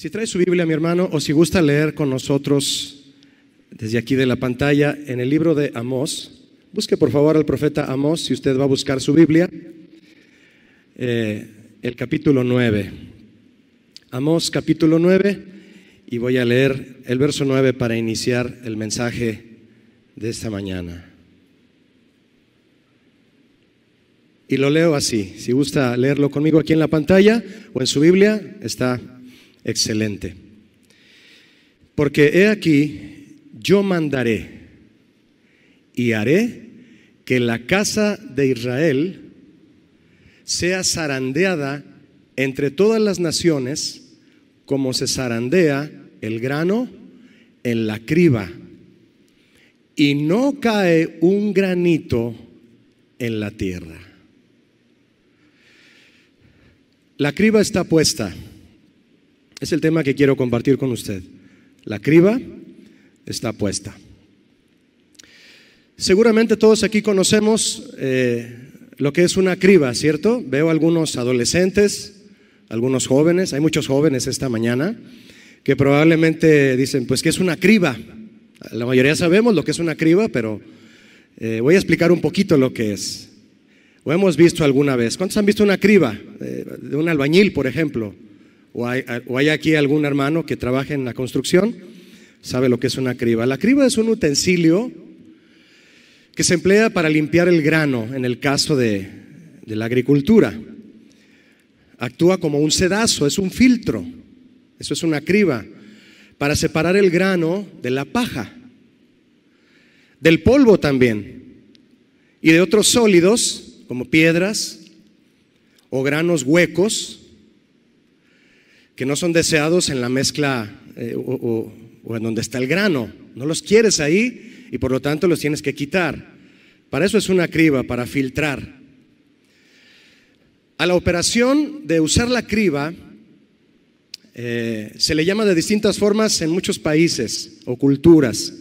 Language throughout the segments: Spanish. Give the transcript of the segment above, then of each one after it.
Si trae su Biblia, mi hermano, o si gusta leer con nosotros desde aquí de la pantalla en el libro de Amós, busque por favor al profeta Amós si usted va a buscar su Biblia, eh, el capítulo 9. Amós capítulo 9 y voy a leer el verso 9 para iniciar el mensaje de esta mañana. Y lo leo así, si gusta leerlo conmigo aquí en la pantalla o en su Biblia, está excelente. Porque he aquí, yo mandaré y haré que la casa de Israel sea zarandeada entre todas las naciones, como se zarandea el grano en la criba, y no cae un granito en la tierra. La criba está puesta. Es el tema que quiero compartir con usted. La criba está puesta. Seguramente todos aquí conocemos eh, lo que es una criba, ¿cierto? Veo algunos adolescentes, algunos jóvenes, hay muchos jóvenes esta mañana, que probablemente dicen, pues, ¿qué es una criba? La mayoría sabemos lo que es una criba, pero eh, voy a explicar un poquito lo que es. O hemos visto alguna vez. ¿Cuántos han visto una criba? Eh, de un albañil, por ejemplo o hay, aquí algún hermano que trabaja en la construcción, sabe lo que es una criba. La criba es un utensilio que se emplea para limpiar el grano en el caso de, de la agricultura. Actúa como un sedazo, es un filtro, eso es una criba, para separar el grano de la paja, del polvo también, y de otros sólidos como piedras o granos huecos que no son deseados en la mezcla eh, o, en donde está el grano. No los quieres ahí y por lo tanto los tienes que quitar. Para eso es una criba, para filtrar. A la operación de usar la criba eh, se le llama de distintas formas en muchos países o culturas.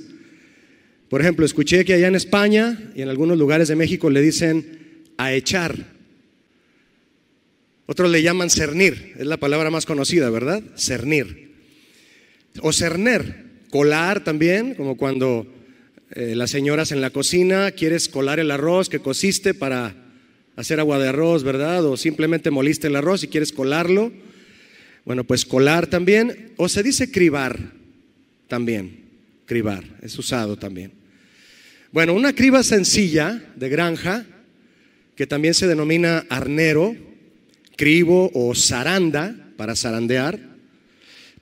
Por ejemplo, escuché que allá en España y en algunos lugares de México le dicen a echar. Otros le llaman cernir, es la palabra más conocida, ¿verdad? Cernir. O cerner, colar también, como cuando eh, las señoras en la cocina quieres colar el arroz que cociste para hacer agua de arroz, ¿verdad? O simplemente moliste el arroz y quieres colarlo. Bueno, pues colar también, o se dice cribar también, cribar, es usado también. Bueno, una criba sencilla de granja, que también se denomina arnero, cribo o zaranda, para zarandear,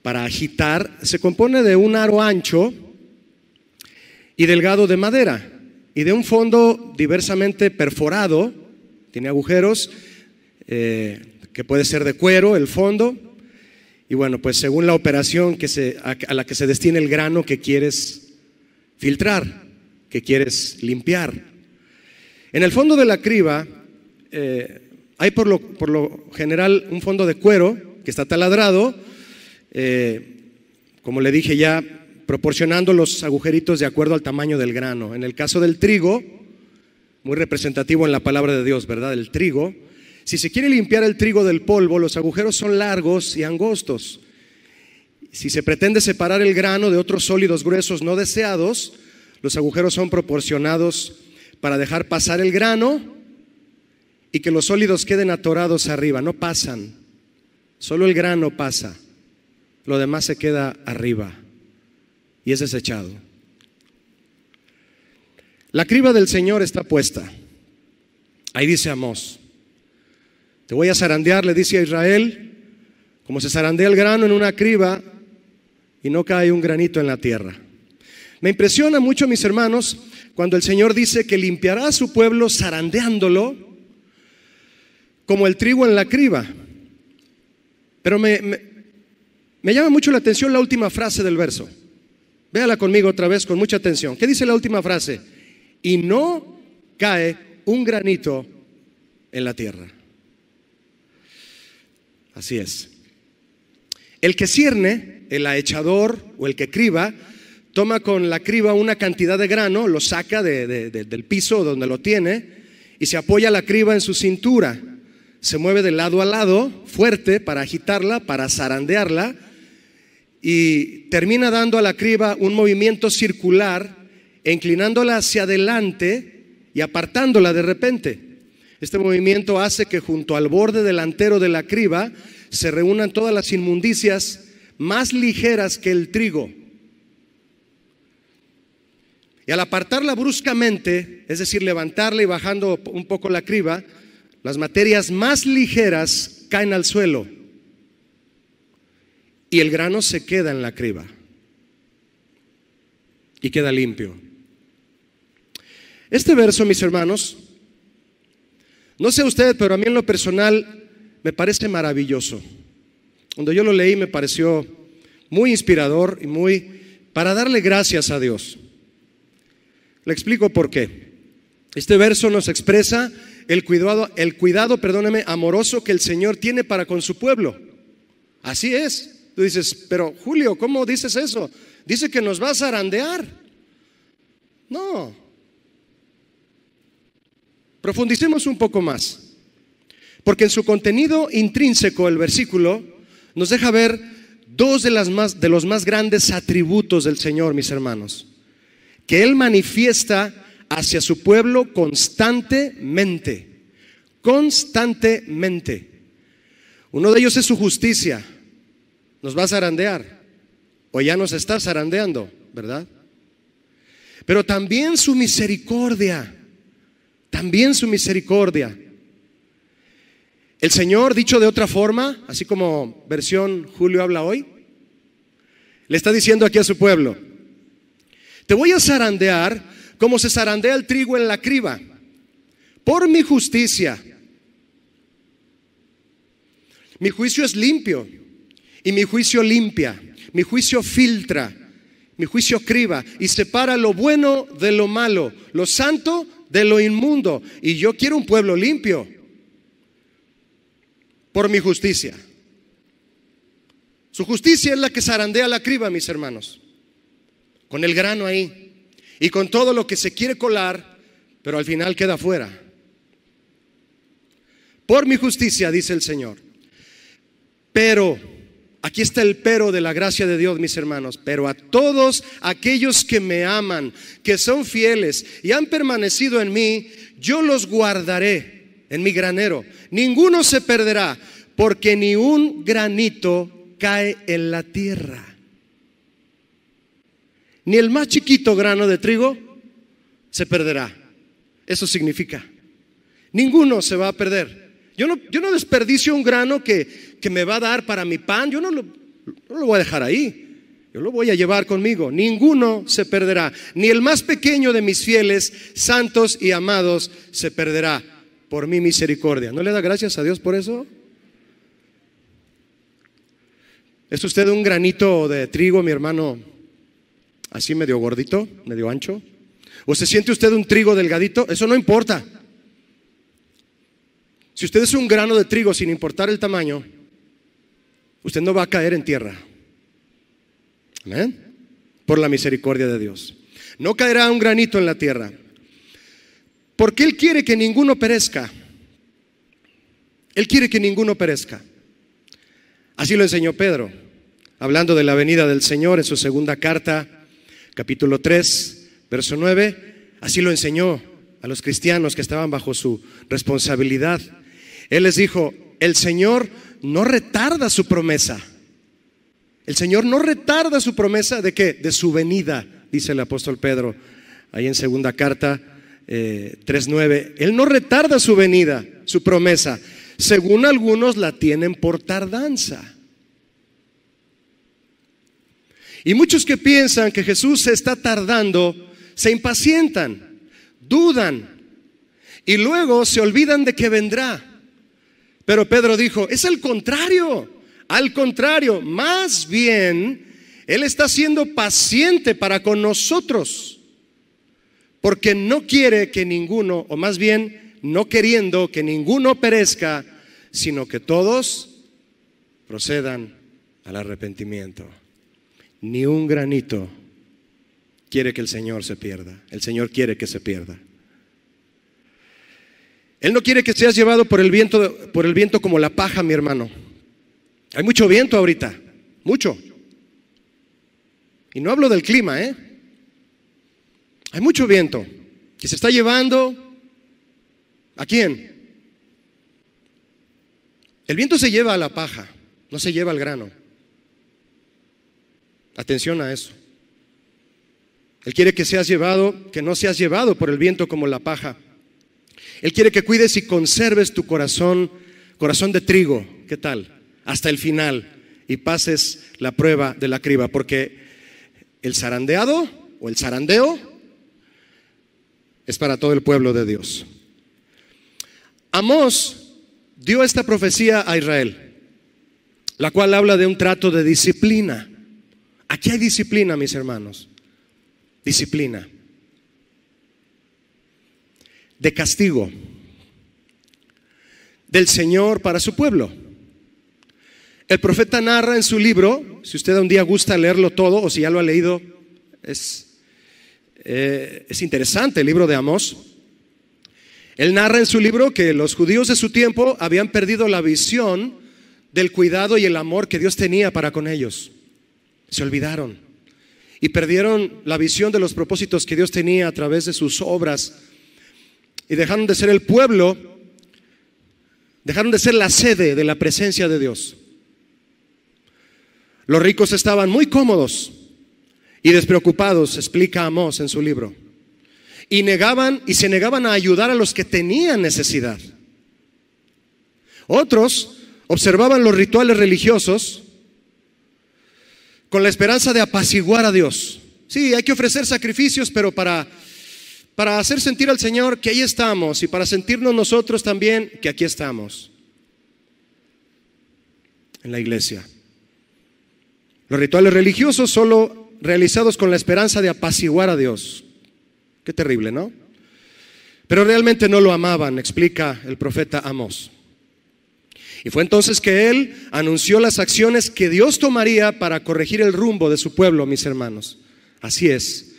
para agitar, se compone de un aro ancho y delgado de madera y de un fondo diversamente perforado, tiene agujeros, eh, que puede ser de cuero el fondo, y bueno, pues según la operación a, la que se destine el grano que quieres filtrar, que quieres limpiar. En el fondo de la criba, eh, hay por lo, general un fondo de cuero que está taladrado, eh, como le dije ya, proporcionando los agujeritos de acuerdo al tamaño del grano. En el caso del trigo, muy representativo en la palabra de Dios, ¿verdad? El trigo. Si se quiere limpiar el trigo del polvo, los agujeros son largos y angostos. Si se pretende separar el grano de otros sólidos gruesos no deseados, los agujeros son proporcionados para dejar pasar el grano y que los sólidos queden atorados arriba, no pasan. Solo el grano pasa, lo demás se queda arriba y es desechado. La criba del Señor está puesta. Ahí dice Amós, te voy a zarandear, le dice a Israel, como se zarandea el grano en una criba y no cae un granito en la tierra. Me impresiona mucho, mis hermanos, cuando el Señor dice que limpiará a su pueblo zarandeándolo como el trigo en la criba. Pero me, me, llama mucho la atención la última frase del verso. Véala conmigo otra vez con mucha atención. ¿Qué dice la última frase? Y no cae un granito en la tierra. Así es. El que cierne, el ahechador o el que criba, toma con la criba una cantidad de grano, lo saca del piso donde lo tiene y se apoya la criba en su cintura se mueve de lado a lado, fuerte, para agitarla, para zarandearla, y termina dando a la criba un movimiento circular, inclinándola hacia adelante y apartándola de repente. Este movimiento hace que junto al borde delantero de la criba se reúnan todas las inmundicias más ligeras que el trigo. Y al apartarla bruscamente, es decir, levantarla y bajando un poco la criba, las materias más ligeras caen al suelo y el grano se queda en la criba y queda limpio. Este verso, mis hermanos, no sé usted, pero a mí en lo personal me parece maravilloso. Cuando yo lo leí me pareció muy inspirador y muy para darle gracias a Dios. Le explico por qué. Este verso nos expresa el cuidado, el cuidado, perdóname, amoroso que el Señor tiene para con su pueblo. Así es. Tú dices, pero Julio, ¿cómo dices eso? Dice que nos vas a zarandear. No. Profundicemos un poco más. Porque en su contenido intrínseco, el versículo nos deja ver dos de, las más, de los más grandes atributos del Señor, mis hermanos, que Él manifiesta hacia su pueblo constantemente, constantemente. Uno de ellos es su justicia. Nos va a zarandear, o ya nos está zarandeando, ¿verdad? Pero también su misericordia, también su misericordia. El Señor, dicho de otra forma, así como versión Julio habla hoy, le está diciendo aquí a su pueblo, te voy a zarandear como se zarandea el trigo en la criba, por mi justicia. Mi juicio es limpio y mi juicio limpia, mi juicio filtra, mi juicio criba y separa lo bueno de lo malo, lo santo de lo inmundo. Y yo quiero un pueblo limpio por mi justicia. Su justicia es la que zarandea la criba, mis hermanos, con el grano ahí y con todo lo que se quiere colar, pero al final queda fuera. Por mi justicia, dice el Señor. Pero, aquí está el pero de la gracia de Dios, mis hermanos, pero a todos aquellos que me aman, que son fieles y han permanecido en mí, yo los guardaré en mi granero. Ninguno se perderá, porque ni un granito cae en la tierra ni el más chiquito grano de trigo se perderá. Eso significa. Ninguno se va a perder. Yo no, yo no desperdicio un grano que, que, me va a dar para mi pan. Yo no lo, no lo voy a dejar ahí. Yo lo voy a llevar conmigo. Ninguno se perderá. Ni el más pequeño de mis fieles, santos y amados, se perderá por mi misericordia. ¿No le da gracias a Dios por eso? ¿Es usted un granito de trigo, mi hermano? así medio gordito, medio ancho. ¿O se siente usted un trigo delgadito? Eso no importa. Si usted es un grano de trigo sin importar el tamaño, usted no va a caer en tierra. Amén. Por la misericordia de Dios. No caerá un granito en la tierra. Porque Él quiere que ninguno perezca. Él quiere que ninguno perezca. Así lo enseñó Pedro, hablando de la venida del Señor en su segunda carta capítulo 3, verso 9, así lo enseñó a los cristianos que estaban bajo su responsabilidad. Él les dijo, el Señor no retarda su promesa. El Señor no retarda su promesa de qué? De su venida, dice el apóstol Pedro, ahí en segunda carta eh, 3.9. Él no retarda su venida, su promesa. Según algunos la tienen por tardanza. Y muchos que piensan que Jesús se está tardando, se impacientan, dudan y luego se olvidan de que vendrá. Pero Pedro dijo, es al contrario, al contrario, más bien Él está siendo paciente para con nosotros, porque no quiere que ninguno, o más bien no queriendo que ninguno perezca, sino que todos procedan al arrepentimiento ni un granito quiere que el Señor se pierda. El Señor quiere que se pierda. Él no quiere que seas llevado por el viento, por el viento como la paja, mi hermano. Hay mucho viento ahorita, mucho. Y no hablo del clima, ¿eh? Hay mucho viento que se está llevando. ¿A quién? El viento se lleva a la paja, no se lleva al grano. Atención a eso. Él quiere que seas llevado, que no seas llevado por el viento como la paja. Él quiere que cuides y conserves tu corazón, corazón de trigo, ¿qué tal? Hasta el final y pases la prueba de la criba, porque el zarandeado o el zarandeo es para todo el pueblo de Dios. Amós dio esta profecía a Israel, la cual habla de un trato de disciplina. Aquí hay disciplina, mis hermanos. Disciplina. De castigo. Del Señor para su pueblo. El profeta narra en su libro, si usted un día gusta leerlo todo o si ya lo ha leído, es, eh, es interesante el libro de Amós. Él narra en su libro que los judíos de su tiempo habían perdido la visión del cuidado y el amor que Dios tenía para con ellos. Se olvidaron y perdieron la visión de los propósitos que Dios tenía a través de sus obras y dejaron de ser el pueblo, dejaron de ser la sede de la presencia de Dios. Los ricos estaban muy cómodos y despreocupados, explica Amós en su libro. Y negaban y se negaban a ayudar a los que tenían necesidad. Otros observaban los rituales religiosos con la esperanza de apaciguar a Dios. Sí, hay que ofrecer sacrificios, pero para, para hacer sentir al Señor que ahí estamos y para sentirnos nosotros también que aquí estamos, en la iglesia. Los rituales religiosos solo realizados con la esperanza de apaciguar a Dios. Qué terrible, ¿no? Pero realmente no lo amaban, explica el profeta Amos y fue entonces que él anunció las acciones que Dios tomaría para corregir el rumbo de su pueblo, mis hermanos. Así es.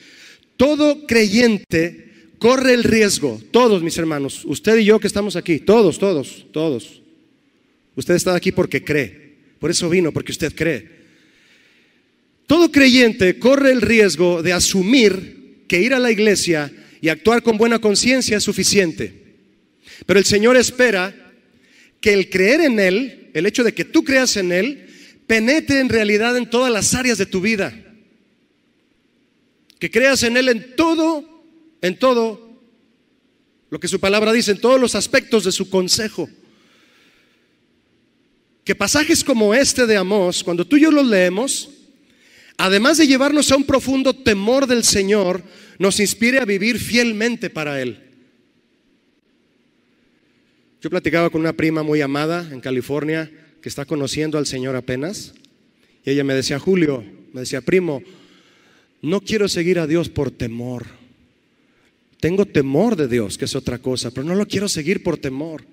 Todo creyente corre el riesgo, todos mis hermanos, usted y yo que estamos aquí, todos, todos, todos. Usted está aquí porque cree, por eso vino, porque usted cree. Todo creyente corre el riesgo de asumir que ir a la iglesia y actuar con buena conciencia es suficiente. Pero el Señor espera que el creer en Él, el hecho de que tú creas en Él, penetre en realidad en todas las áreas de tu vida. Que creas en Él en todo, en todo lo que su palabra dice, en todos los aspectos de su consejo. Que pasajes como este de Amós, cuando tú y yo los leemos, además de llevarnos a un profundo temor del Señor, nos inspire a vivir fielmente para Él. Yo platicaba con una prima muy amada en California que está conociendo al Señor apenas. Y ella me decía, Julio, me decía, primo, no quiero seguir a Dios por temor. Tengo temor de Dios, que es otra cosa, pero no lo quiero seguir por temor.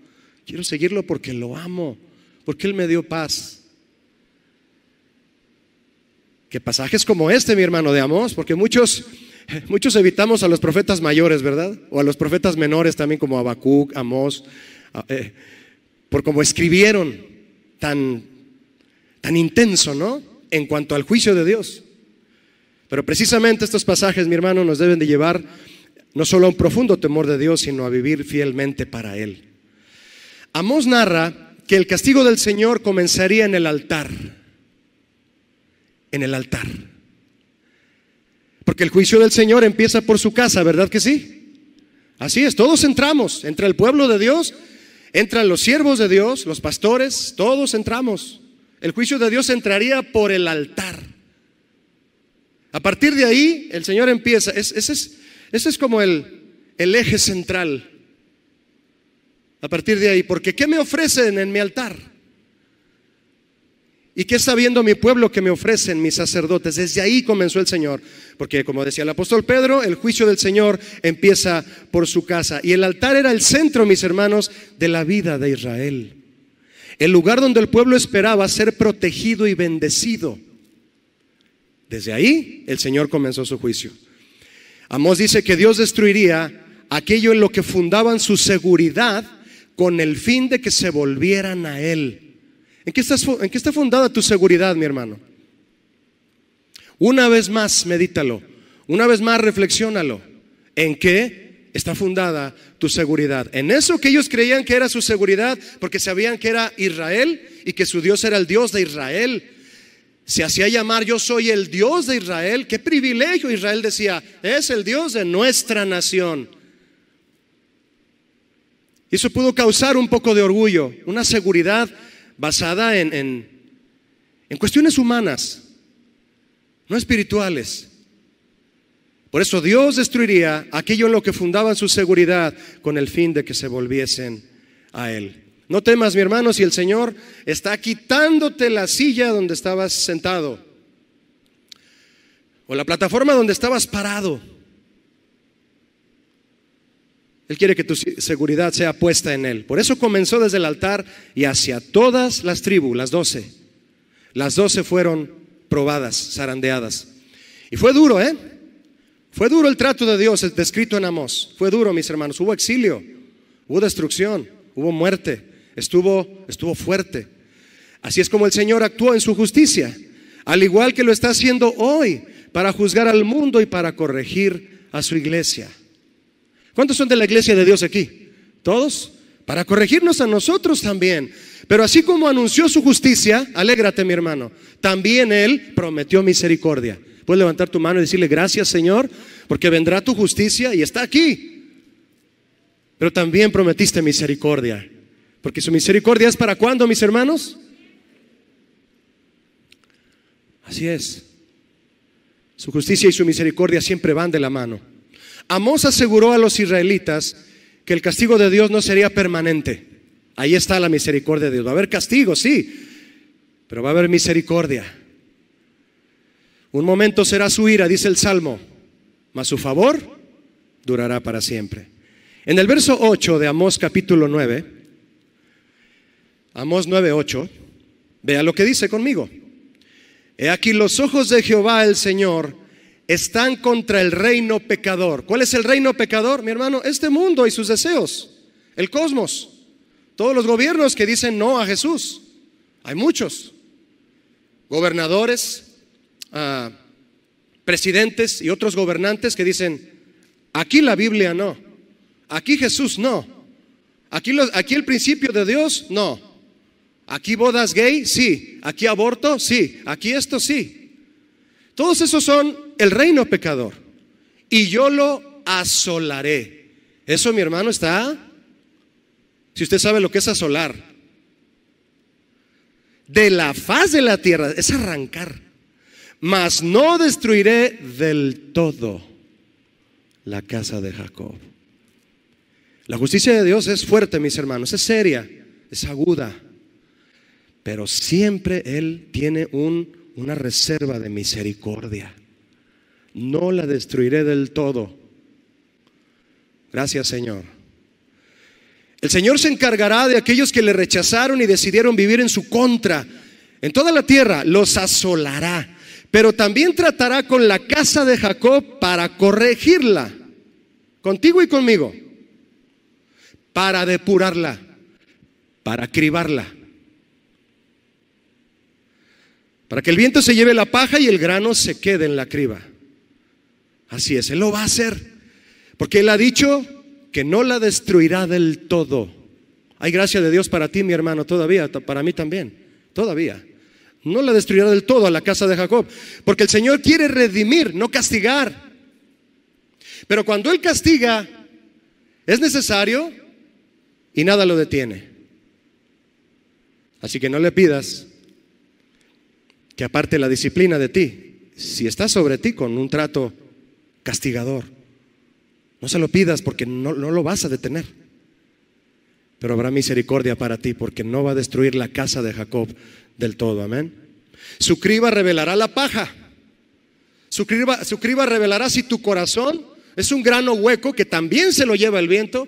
Quiero seguirlo porque lo amo, porque Él me dio paz. Que pasajes como este, mi hermano de Amós, porque muchos muchos evitamos a los profetas mayores, ¿verdad? O a los profetas menores también como Habacuc, Amós. Ah, eh, por como escribieron tan, tan intenso, ¿no? En cuanto al juicio de Dios. Pero precisamente estos pasajes, mi hermano, nos deben de llevar no solo a un profundo temor de Dios, sino a vivir fielmente para Él. Amos narra que el castigo del Señor comenzaría en el altar, en el altar. Porque el juicio del Señor empieza por su casa, ¿verdad que sí? Así es, todos entramos entre el pueblo de Dios Entran los siervos de Dios, los pastores, todos entramos. El juicio de Dios entraría por el altar. A partir de ahí, el Señor empieza. ese, es, como el, el eje central. A partir de ahí, porque ¿qué me ofrecen en mi altar? ¿Y qué está viendo mi pueblo que me ofrecen mis sacerdotes? Desde ahí comenzó el Señor, porque como decía el apóstol Pedro, el juicio del Señor empieza por su casa. Y el altar era el centro, mis hermanos, de la vida de Israel. El lugar donde el pueblo esperaba ser protegido y bendecido. Desde ahí el Señor comenzó su juicio. Amós dice que Dios destruiría aquello en lo que fundaban su seguridad con el fin de que se volvieran a Él. ¿En qué, está fundada tu seguridad, mi hermano? Una vez más, medítalo. Una vez más, reflexionalo. ¿En qué está fundada tu seguridad? En eso que ellos creían que era su seguridad, porque sabían que era Israel y que su Dios era el Dios de Israel. Se hacía llamar yo soy el Dios de Israel. Qué privilegio Israel decía, es el Dios de nuestra nación. eso pudo causar un poco de orgullo, una seguridad basada en, cuestiones humanas, no espirituales. Por eso Dios destruiría aquello en lo que fundaban su seguridad con el fin de que se volviesen a Él. No temas, mi hermano, si el Señor está quitándote la silla donde estabas sentado o la plataforma donde estabas parado. Él quiere que tu seguridad sea puesta en Él. Por eso comenzó desde el altar y hacia todas las tribus, las doce. Las doce fueron probadas, zarandeadas. Y fue duro, ¿eh? Fue duro el trato de Dios descrito en Amós. Fue duro, mis hermanos. Hubo exilio, hubo destrucción, hubo muerte. Estuvo, estuvo fuerte. Así es como el Señor actuó en su justicia, al igual que lo está haciendo hoy, para juzgar al mundo y para corregir a su iglesia. ¿Cuántos son de la iglesia de Dios aquí? ¿Todos? Para corregirnos a nosotros también. Pero así como anunció su justicia, alégrate mi hermano, también él prometió misericordia. Puedes levantar tu mano y decirle gracias Señor, porque vendrá tu justicia y está aquí. Pero también prometiste misericordia, porque su misericordia es para cuándo, mis hermanos? Así es. Su justicia y su misericordia siempre van de la mano. Amós aseguró a los israelitas que el castigo de Dios no sería permanente. Ahí está la misericordia de Dios. Va a haber castigo, sí, pero va a haber misericordia. Un momento será su ira, dice el Salmo, mas su favor durará para siempre. En el verso 8 de Amós capítulo 9, Amós 9, 8, vea lo que dice conmigo. He aquí los ojos de Jehová el Señor están contra el reino pecador. ¿Cuál es el reino pecador, mi hermano? Este mundo y sus deseos, el cosmos, todos los gobiernos que dicen no a Jesús. Hay muchos. Gobernadores, ah, presidentes y otros gobernantes que dicen, aquí la Biblia no, aquí Jesús no, aquí, aquí el principio de Dios no, aquí bodas gay sí, aquí aborto sí, aquí esto sí. Todos esos son el reino pecador y yo lo asolaré. Eso, mi hermano, está. Si usted sabe lo que es asolar, de la faz de la tierra, es arrancar, mas no destruiré del todo la casa de Jacob. La justicia de Dios es fuerte, mis hermanos, es seria, es aguda, pero siempre Él tiene un, una reserva de misericordia no la destruiré del todo. Gracias Señor. El Señor se encargará de aquellos que le rechazaron y decidieron vivir en su contra. En toda la tierra los asolará, pero también tratará con la casa de Jacob para corregirla, contigo y conmigo, para depurarla, para cribarla, para que el viento se lleve la paja y el grano se quede en la criba. Así es, Él lo va a hacer. Porque Él ha dicho que no la destruirá del todo. Hay gracia de Dios para ti, mi hermano, todavía, para mí también, todavía. No la destruirá del todo a la casa de Jacob. Porque el Señor quiere redimir, no castigar. Pero cuando Él castiga, es necesario y nada lo detiene. Así que no le pidas que aparte la disciplina de ti, si está sobre ti con un trato castigador. No se lo pidas porque no, lo vas a detener. Pero habrá misericordia para ti porque no va a destruir la casa de Jacob del todo. Amén. Su criba revelará la paja. su criba revelará si tu corazón es un grano hueco que también se lo lleva el viento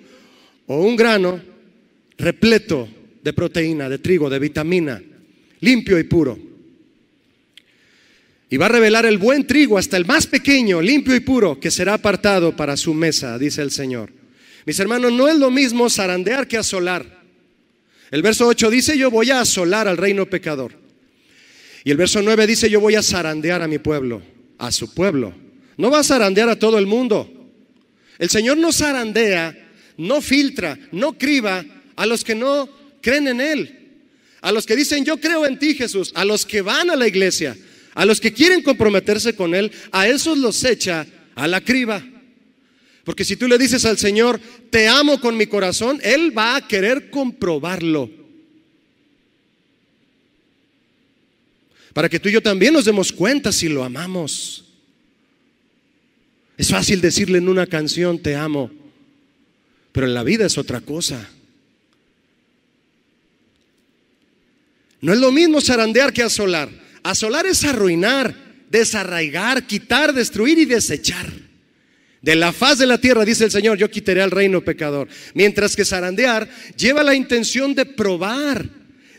o un grano repleto de proteína, de trigo, de vitamina, limpio y puro. Y va a revelar el buen trigo hasta el más pequeño, limpio y puro, que será apartado para su mesa, dice el Señor. Mis hermanos, no es lo mismo zarandear que asolar. El verso 8 dice, yo voy a asolar al reino pecador. Y el verso 9 dice, yo voy a zarandear a mi pueblo, a su pueblo. No va a zarandear a todo el mundo. El Señor no zarandea, no filtra, no criba a los que no creen en Él. A los que dicen, yo creo en ti Jesús, a los que van a la iglesia, a los que quieren comprometerse con Él, a esos los echa a la criba. Porque si tú le dices al Señor, te amo con mi corazón, Él va a querer comprobarlo. Para que tú y yo también nos demos cuenta si lo amamos. Es fácil decirle en una canción, te amo, pero en la vida es otra cosa. No es lo mismo zarandear que asolar. Asolar es arruinar, desarraigar, quitar, destruir y desechar. De la faz de la tierra, dice el Señor, yo quitaré al reino pecador. Mientras que zarandear lleva la intención de probar,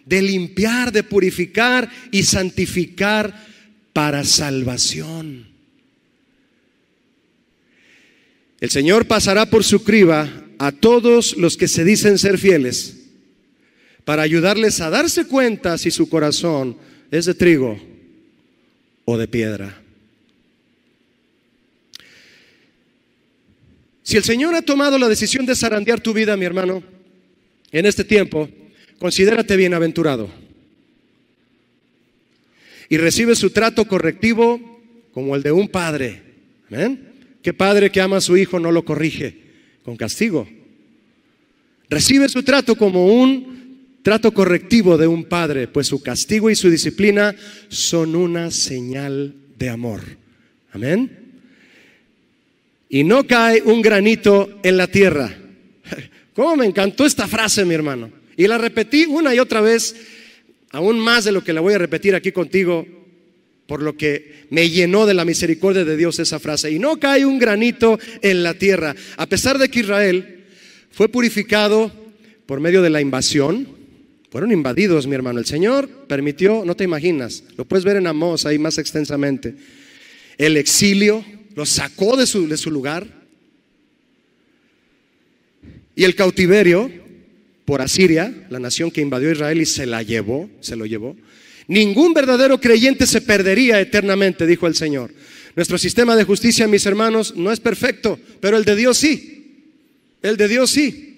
de limpiar, de purificar y santificar para salvación. El Señor pasará por su criba a todos los que se dicen ser fieles para ayudarles a darse cuenta si su corazón ¿Es de trigo o de piedra? Si el Señor ha tomado la decisión de zarandear tu vida, mi hermano, en este tiempo, considérate bienaventurado. Y recibe su trato correctivo como el de un padre. ¿Amén? ¿Qué padre que ama a su hijo no lo corrige con castigo? Recibe su trato como un Trato correctivo de un padre, pues su castigo y su disciplina son una señal de amor. Amén. Y no cae un granito en la tierra. ¿Cómo me encantó esta frase, mi hermano? Y la repetí una y otra vez, aún más de lo que la voy a repetir aquí contigo, por lo que me llenó de la misericordia de Dios esa frase. Y no cae un granito en la tierra. A pesar de que Israel fue purificado por medio de la invasión, fueron invadidos, mi hermano. El Señor permitió, no te imaginas, lo puedes ver en Amós ahí más extensamente, el exilio, lo sacó de su, de su lugar. Y el cautiverio por Asiria, la nación que invadió Israel y se la llevó, se lo llevó. Ningún verdadero creyente se perdería eternamente, dijo el Señor. Nuestro sistema de justicia, mis hermanos, no es perfecto, pero el de Dios sí. El de Dios sí.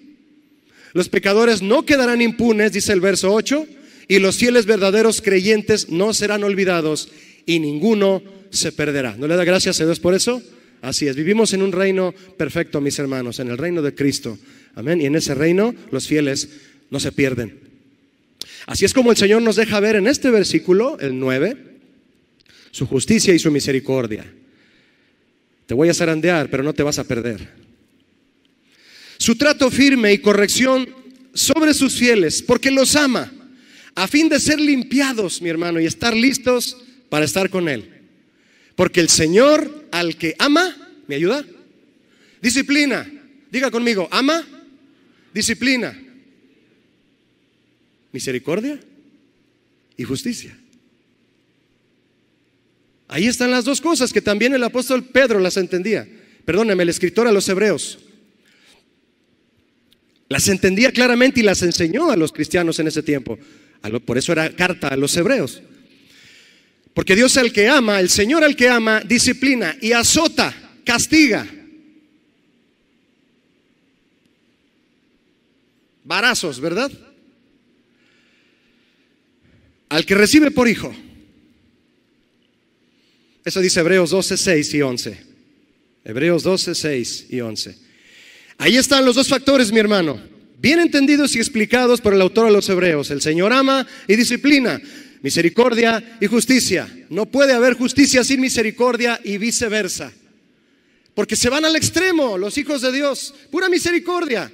Los pecadores no quedarán impunes, dice el verso 8, y los fieles verdaderos creyentes no serán olvidados y ninguno se perderá. ¿No le da gracias a Dios por eso? Así es, vivimos en un reino perfecto, mis hermanos, en el reino de Cristo. Amén. Y en ese reino los fieles no se pierden. Así es como el Señor nos deja ver en este versículo, el 9, su justicia y su misericordia. Te voy a zarandear, pero no te vas a perder su trato firme y corrección sobre sus fieles, porque los ama, a fin de ser limpiados, mi hermano, y estar listos para estar con Él. Porque el Señor al que ama, ¿me ayuda? Disciplina. Diga conmigo, ama, disciplina, misericordia y justicia. Ahí están las dos cosas que también el apóstol Pedro las entendía. Perdóneme el escritor a los hebreos. Las entendía claramente y las enseñó a los cristianos en ese tiempo. Por eso era carta a los hebreos. Porque Dios el que ama, el Señor al que ama, disciplina y azota, castiga. Barazos, ¿verdad? Al que recibe por hijo. Eso dice Hebreos 12, 6 y 11. Hebreos 12, 6 y 11. Ahí están los dos factores, mi hermano, bien entendidos y explicados por el autor a los Hebreos. El Señor ama y disciplina, misericordia y justicia. No puede haber justicia sin misericordia y viceversa. Porque se van al extremo los hijos de Dios. Pura misericordia.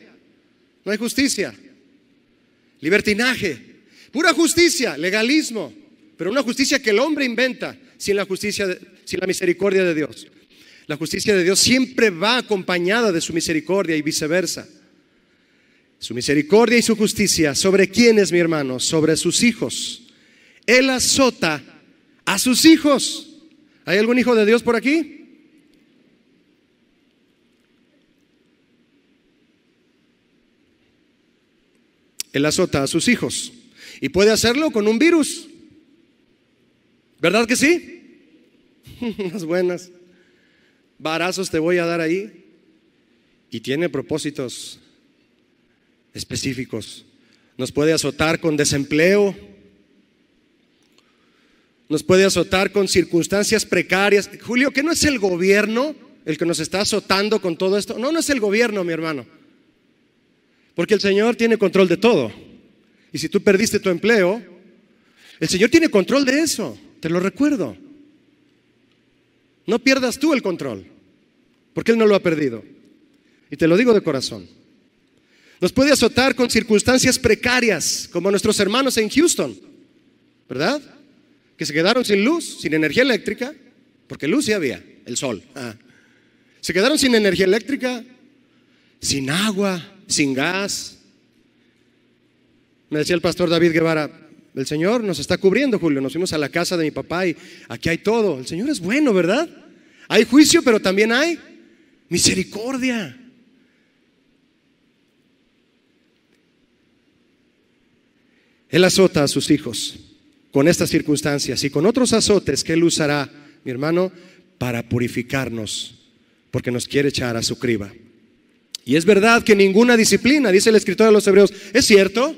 No hay justicia. Libertinaje. Pura justicia, legalismo. Pero una justicia que el hombre inventa sin la justicia, sin la misericordia de Dios. La justicia de Dios siempre va acompañada de su misericordia y viceversa. Su misericordia y su justicia, ¿sobre quién es mi hermano? Sobre sus hijos. Él azota a sus hijos. ¿Hay algún hijo de Dios por aquí? Él azota a sus hijos. Y puede hacerlo con un virus. ¿Verdad que sí? Las buenas varazos te voy a dar ahí. Y tiene propósitos específicos. Nos puede azotar con desempleo, nos puede azotar con circunstancias precarias. Julio, ¿qué no es el gobierno el que nos está azotando con todo esto? No, no es el gobierno, mi hermano. Porque el Señor tiene control de todo. Y si tú perdiste tu empleo, el Señor tiene control de eso, te lo recuerdo. No pierdas tú el control, porque Él no lo ha perdido. Y te lo digo de corazón. Nos puede azotar con circunstancias precarias, como nuestros hermanos en Houston, ¿verdad? Que se quedaron sin luz, sin energía eléctrica, porque luz sí había, el sol. Ah. Se quedaron sin energía eléctrica, sin agua, sin gas. Me decía el pastor David Guevara, el Señor nos está cubriendo, Julio. Nos fuimos a la casa de mi papá y aquí hay todo. El Señor es bueno, ¿verdad? Hay juicio, pero también hay misericordia. Él azota a sus hijos con estas circunstancias y con otros azotes que Él usará, mi hermano, para purificarnos, porque nos quiere echar a su criba. Y es verdad que ninguna disciplina, dice el escritor de los Hebreos, es cierto,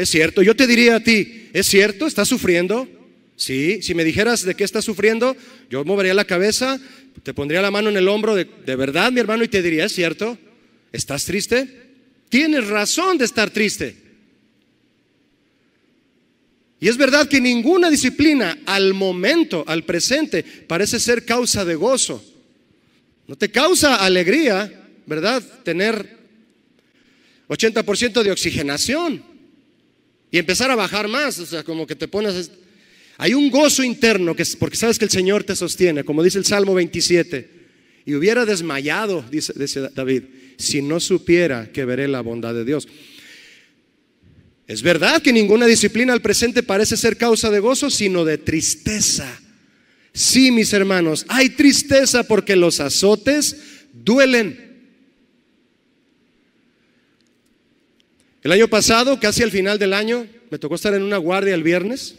es cierto, yo te diría a ti, ¿es cierto? ¿Estás sufriendo? Sí, si me dijeras de qué estás sufriendo, yo movería la cabeza, te pondría la mano en el hombro de, de verdad, mi hermano, y te diría, ¿es cierto? ¿Estás triste? Tienes razón de estar triste. Y es verdad que ninguna disciplina al momento, al presente, parece ser causa de gozo. No te causa alegría, ¿verdad? Tener 80% de oxigenación y empezar a bajar más, o sea, como que te pones... Hay un gozo interno, que, porque sabes que el Señor te sostiene, como dice el Salmo 27. Y hubiera desmayado, dice, dice David, si no supiera que veré la bondad de Dios. Es verdad que ninguna disciplina al presente parece ser causa de gozo, sino de tristeza. Sí, mis hermanos, hay tristeza porque los azotes duelen El año pasado, casi al final del año, me tocó estar en una guardia el viernes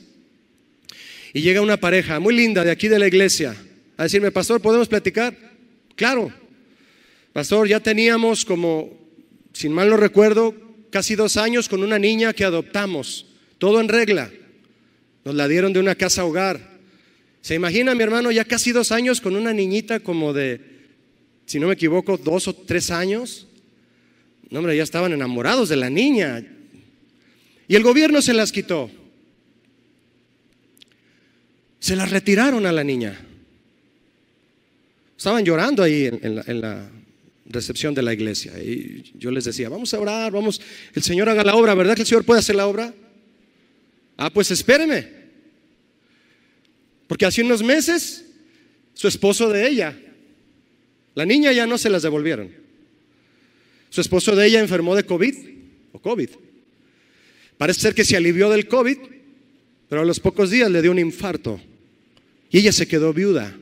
y llega una pareja muy linda de aquí de la iglesia a decirme, pastor, ¿podemos platicar? Claro. Pastor, ya teníamos como, sin mal no recuerdo, casi dos años con una niña que adoptamos, todo en regla. Nos la dieron de una casa hogar. ¿Se imagina mi hermano ya casi dos años con una niñita como de, si no me equivoco, dos o tres años? No, hombre, ya estaban enamorados de la niña. Y el gobierno se las quitó. Se las retiraron a la niña. Estaban llorando ahí en, la, recepción de la iglesia. Y yo les decía, vamos a orar, vamos, el Señor haga la obra, ¿verdad que el Señor puede hacer la obra? Ah, pues espéreme. Porque hace unos meses, su esposo de ella, la niña ya no se las devolvieron. Su esposo de ella enfermó de COVID o COVID. Parece ser que se alivió del COVID, pero a los pocos días le dio un infarto y ella se quedó viuda.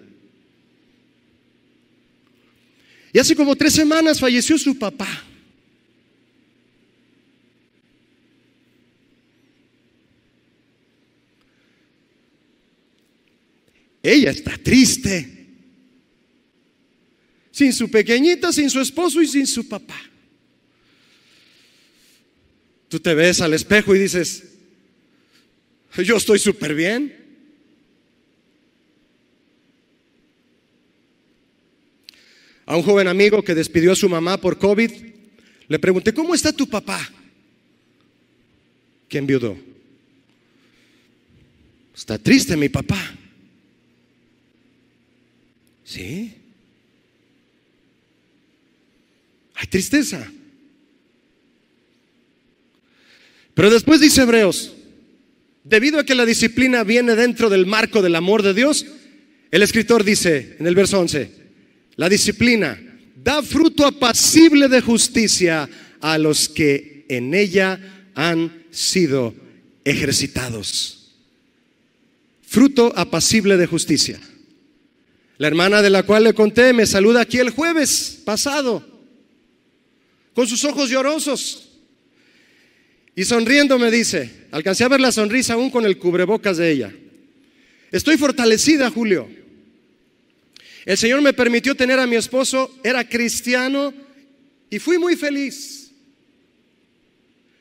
Y hace como tres semanas falleció su papá. Ella está triste. Sin su pequeñita, sin su esposo y sin su papá. Tú te ves al espejo y dices, yo estoy súper bien. A un joven amigo que despidió a su mamá por COVID, le pregunté, ¿cómo está tu papá? ¿Quién viudó? Está triste mi papá. ¿Sí? Hay tristeza. Pero después dice Hebreos, debido a que la disciplina viene dentro del marco del amor de Dios, el escritor dice en el verso 11, la disciplina da fruto apacible de justicia a los que en ella han sido ejercitados. Fruto apacible de justicia. La hermana de la cual le conté me saluda aquí el jueves pasado, con sus ojos llorosos. Y sonriendo me dice, alcancé a ver la sonrisa aún con el cubrebocas de ella. Estoy fortalecida, Julio. El Señor me permitió tener a mi esposo, era cristiano y fui muy feliz.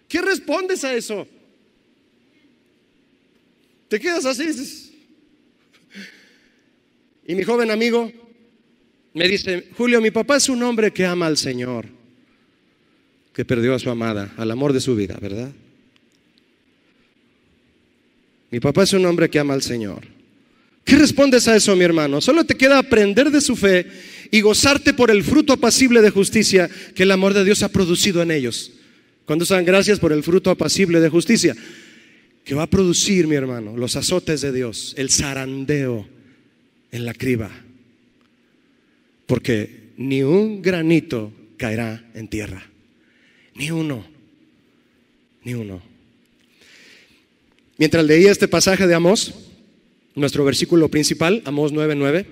¿Qué respondes a eso? Te quedas así. Y mi joven amigo me dice, Julio, mi papá es un hombre que ama al Señor que perdió a su amada, al amor de su vida, ¿verdad? Mi papá es un hombre que ama al Señor. ¿Qué respondes a eso, mi hermano? Solo te queda aprender de su fe y gozarte por el fruto apacible de justicia que el amor de Dios ha producido en ellos. Cuando dan gracias por el fruto apacible de justicia que va a producir, mi hermano, los azotes de Dios, el zarandeo en la criba. Porque ni un granito caerá en tierra. Ni uno. Ni uno. Mientras leía este pasaje de Amós, nuestro versículo principal, Amós 9:9,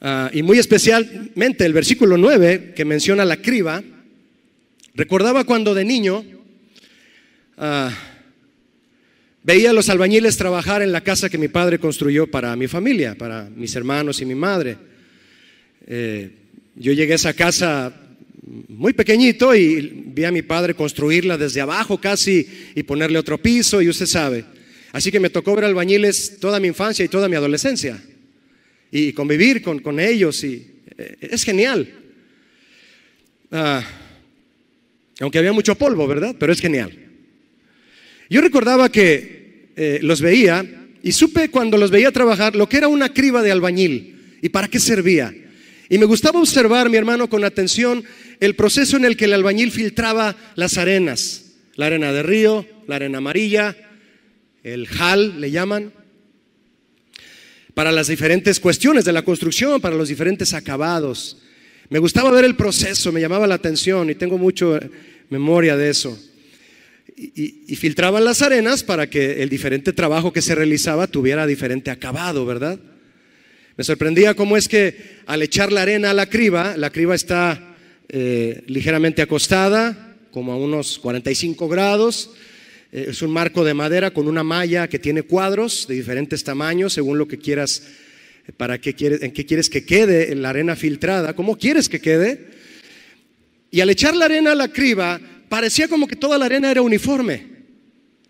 ah, y muy especialmente el versículo 9 que menciona la criba, recordaba cuando de niño ah, veía a los albañiles trabajar en la casa que mi padre construyó para mi familia, para mis hermanos y mi madre. Eh, yo llegué a esa casa muy pequeñito y vi a mi padre construirla desde abajo casi y ponerle otro piso y usted sabe. Así que me tocó ver albañiles toda mi infancia y toda mi adolescencia y convivir con, con ellos y eh, es genial. Ah, aunque había mucho polvo, ¿verdad? Pero es genial. Yo recordaba que eh, los veía y supe cuando los veía trabajar lo que era una criba de albañil y para qué servía. Y me gustaba observar, mi hermano, con atención el proceso en el que el albañil filtraba las arenas, la arena de río, la arena amarilla, el hal le llaman, para las diferentes cuestiones de la construcción, para los diferentes acabados. Me gustaba ver el proceso, me llamaba la atención y tengo mucha eh, memoria de eso. y filtraban las arenas para que el diferente trabajo que se realizaba tuviera diferente acabado, ¿verdad? Me sorprendía cómo es que al echar la arena a la criba, la criba está eh, ligeramente acostada, como a unos 45 grados. Eh, es un marco de madera con una malla que tiene cuadros de diferentes tamaños, según lo que quieras, eh, para qué quieres, en qué quieres que quede la arena filtrada, cómo quieres que quede. Y al echar la arena a la criba, parecía como que toda la arena era uniforme,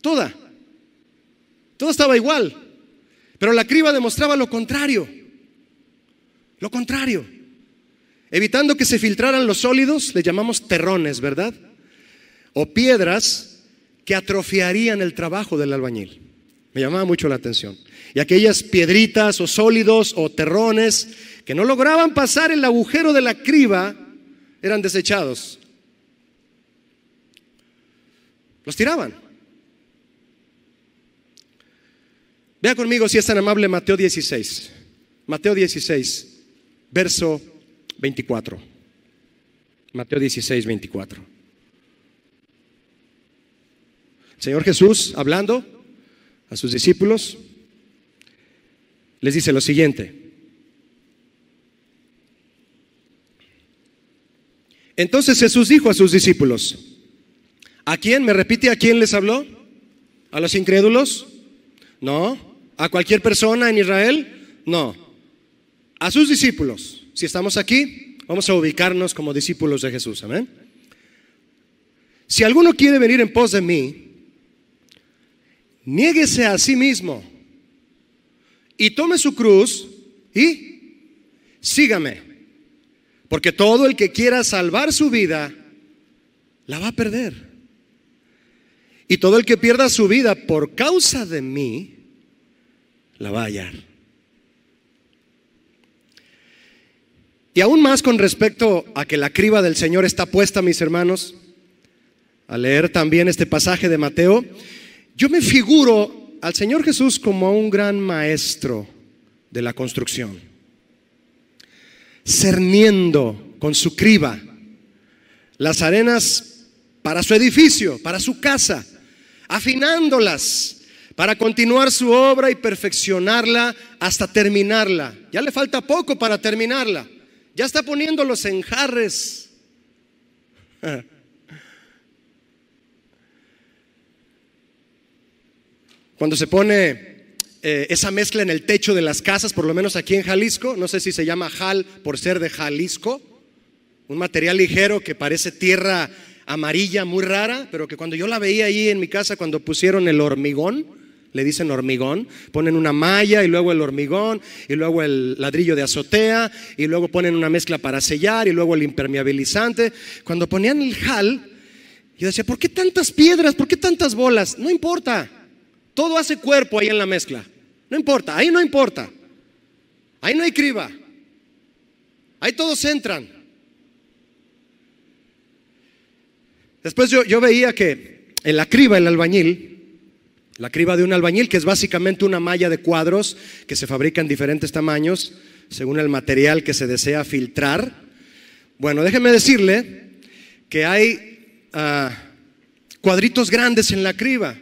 toda. Todo estaba igual, pero la criba demostraba lo contrario. Lo contrario. Evitando que se filtraran los sólidos, le llamamos terrones, ¿verdad? O piedras que atrofiarían el trabajo del albañil. Me llamaba mucho la atención. Y aquellas piedritas o sólidos o terrones que no lograban pasar el agujero de la criba eran desechados. Los tiraban. Vea conmigo si es tan amable Mateo 16. Mateo 16 verso 24. Mateo 16, 24. Señor Jesús, hablando a sus discípulos, les dice lo siguiente. Entonces Jesús dijo a sus discípulos, ¿a quién? ¿Me repite a quién les habló? ¿A los incrédulos? No. ¿A cualquier persona en Israel? No a sus discípulos. Si estamos aquí, vamos a ubicarnos como discípulos de Jesús. Amén. Si alguno quiere venir en pos de mí, niéguese a sí mismo y tome su cruz y sígame. Porque todo el que quiera salvar su vida, la va a perder. Y todo el que pierda su vida por causa de mí, la va a hallar. Y aún más con respecto a que la criba del Señor está puesta, mis hermanos, a leer también este pasaje de Mateo, yo me figuro al Señor Jesús como a un gran maestro de la construcción, cerniendo con su criba las arenas para su edificio, para su casa, afinándolas para continuar su obra y perfeccionarla hasta terminarla. Ya le falta poco para terminarla. Ya está poniendo los enjarres. Cuando se pone eh, esa mezcla en el techo de las casas, por lo menos aquí en Jalisco, no sé si se llama jal por ser de Jalisco, un material ligero que parece tierra amarilla muy rara, pero que cuando yo la veía ahí en mi casa cuando pusieron el hormigón, le dicen hormigón, ponen una malla y luego el hormigón y luego el ladrillo de azotea y luego ponen una mezcla para sellar y luego el impermeabilizante. Cuando ponían el jal, yo decía, ¿por qué tantas piedras? ¿Por qué tantas bolas? No importa. Todo hace cuerpo ahí en la mezcla. No importa, ahí no importa. Ahí no hay criba. Ahí todos entran. Después yo, yo veía que en la criba, el albañil, la criba de un albañil, que es básicamente una malla de cuadros que se fabrica en diferentes tamaños según el material que se desea filtrar. Bueno, déjeme decirle que hay ah, cuadritos grandes en la criba.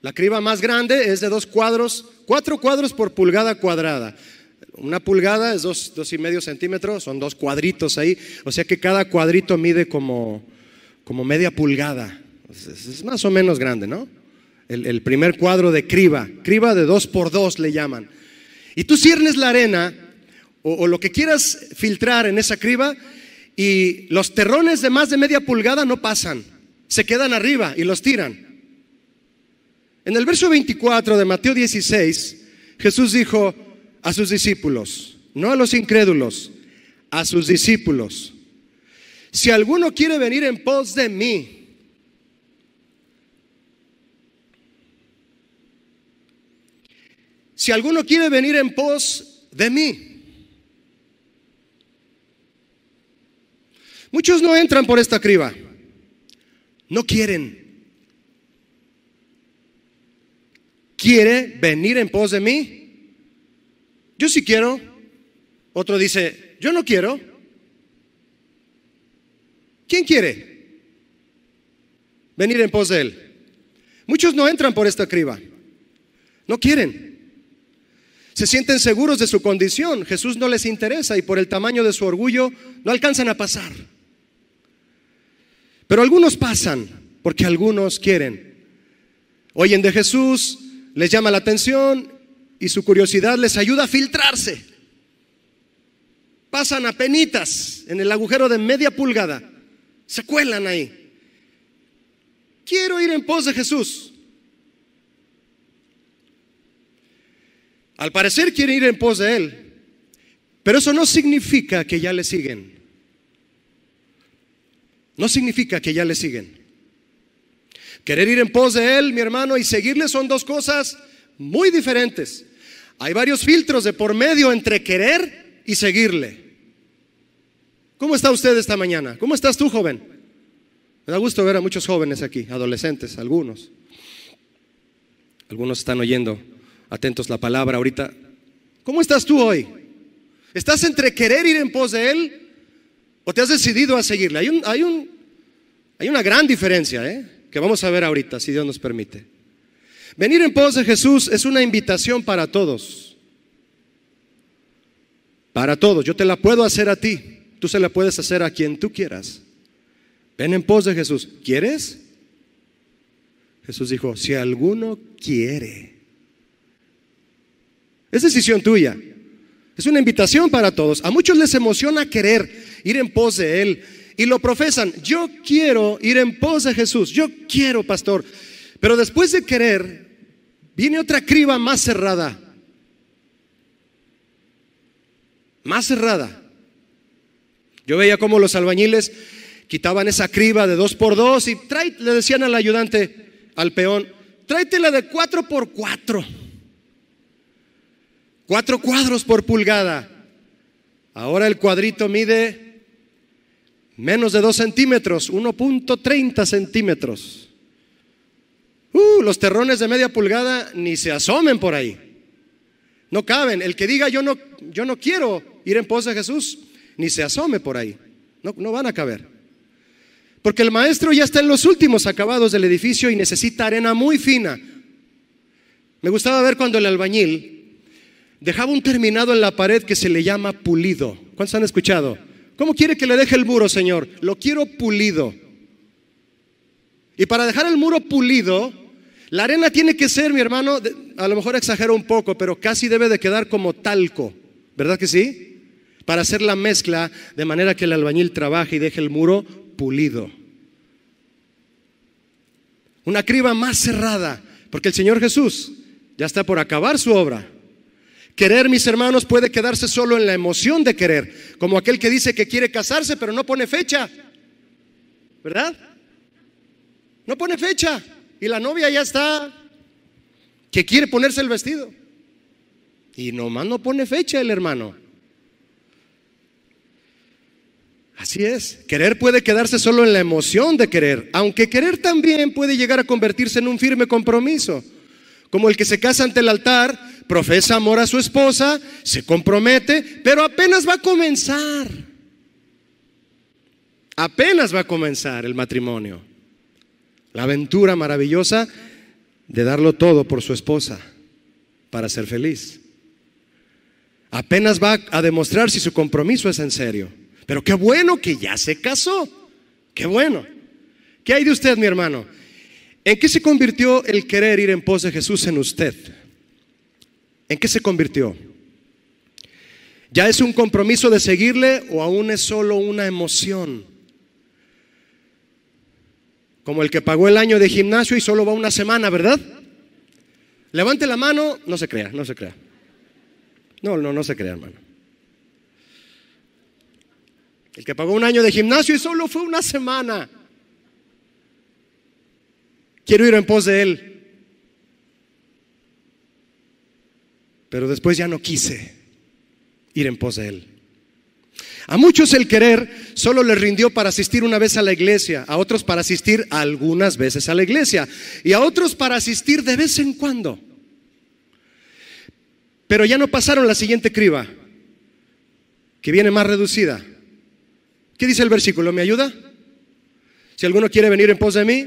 La criba más grande es de dos cuadros, cuatro cuadros por pulgada cuadrada. Una pulgada es dos, dos y medio centímetros, son dos cuadritos ahí. O sea que cada cuadrito mide como, como media pulgada. es más o menos grande, ¿no? el, primer cuadro de criba, criba de dos por dos le llaman. Y tú ciernes la arena o, o lo que quieras filtrar en esa criba y los terrones de más de media pulgada no pasan, se quedan arriba y los tiran. En el verso 24 de Mateo 16, Jesús dijo a sus discípulos, no a los incrédulos, a sus discípulos, si alguno quiere venir en pos de mí, si alguno quiere venir en pos de mí. Muchos no entran por esta criba, no quieren. ¿Quiere venir en pos de mí? Yo sí quiero. Otro dice, yo no quiero. ¿Quién quiere venir en pos de él? Muchos no entran por esta criba, no quieren. Se sienten seguros de su condición. Jesús no les interesa y por el tamaño de su orgullo no alcanzan a pasar. Pero algunos pasan porque algunos quieren. Oyen de Jesús, les llama la atención y su curiosidad les ayuda a filtrarse. Pasan a penitas en el agujero de media pulgada. Se cuelan ahí. Quiero ir en pos de Jesús. Al parecer quieren ir en pos de Él, pero eso no significa que ya le siguen. No significa que ya le siguen. Querer ir en pos de Él, mi hermano, y seguirle son dos cosas muy diferentes. Hay varios filtros de por medio entre querer y seguirle. ¿Cómo está usted esta mañana? ¿Cómo estás tú, joven? Me da gusto ver a muchos jóvenes aquí, adolescentes, algunos. Algunos están oyendo atentos la palabra ahorita. ¿Cómo estás tú hoy? ¿Estás entre querer ir en pos de Él o te has decidido a seguirle? Hay, una gran diferencia ¿eh? que vamos a ver ahorita, si Dios nos permite. Venir en pos de Jesús es una invitación para todos. Para todos. Yo te la puedo hacer a ti. Tú se la puedes hacer a quien tú quieras. Ven en pos de Jesús. ¿Quieres? Jesús dijo, si alguno quiere. Es decisión tuya. Es una invitación para todos. A muchos les emociona querer ir en pos de Él y lo profesan. Yo quiero ir en pos de Jesús. Yo quiero, pastor. Pero después de querer, viene otra criba más cerrada. Más cerrada. Yo veía cómo los albañiles quitaban esa criba de dos por dos y le decían al ayudante, al peón, la de cuatro por cuatro. Cuatro cuadros por pulgada. Ahora el cuadrito mide menos de dos centímetros, 1.30 centímetros. Uh, los terrones de media pulgada ni se asomen por ahí. No caben. El que diga yo no, yo no quiero ir en pos de Jesús, ni se asome por ahí. No, no van a caber. Porque el maestro ya está en los últimos acabados del edificio y necesita arena muy fina. Me gustaba ver cuando el albañil dejaba un terminado en la pared que se le llama pulido. ¿Cuántos han escuchado? ¿Cómo quiere que le deje el muro, Señor? Lo quiero pulido. Y para dejar el muro pulido, la arena tiene que ser, mi hermano, a lo mejor exagero un poco, pero casi debe de quedar como talco, ¿verdad que sí? Para hacer la mezcla de manera que el albañil trabaje y deje el muro pulido. Una criba más cerrada, porque el Señor Jesús ya está por acabar su obra. Querer, mis hermanos, puede quedarse solo en la emoción de querer, como aquel que dice que quiere casarse pero no pone fecha, ¿verdad? No pone fecha y la novia ya está que quiere ponerse el vestido y nomás no pone fecha el hermano. Así es, querer puede quedarse solo en la emoción de querer, aunque querer también puede llegar a convertirse en un firme compromiso, como el que se casa ante el altar profesa amor a su esposa, se compromete, pero apenas va a comenzar. Apenas va a comenzar el matrimonio. La aventura maravillosa de darlo todo por su esposa para ser feliz. Apenas va a demostrar si su compromiso es en serio. Pero qué bueno que ya se casó. Qué bueno. ¿Qué hay de usted, mi hermano? ¿En qué se convirtió el querer ir en pos de Jesús en usted? ¿En qué se convirtió? ¿Ya es un compromiso de seguirle o aún es solo una emoción? Como el que pagó el año de gimnasio y solo va una semana, ¿verdad? Levante la mano, no se crea, no se crea. No, no, no se crea, hermano. El que pagó un año de gimnasio y solo fue una semana. Quiero ir en pos de él. pero después ya no quise ir en pos de él. A muchos el querer solo les rindió para asistir una vez a la iglesia, a otros para asistir algunas veces a la iglesia y a otros para asistir de vez en cuando. Pero ya no pasaron la siguiente criba, que viene más reducida. ¿Qué dice el versículo? ¿Me ayuda? Si alguno quiere venir en pos de mí,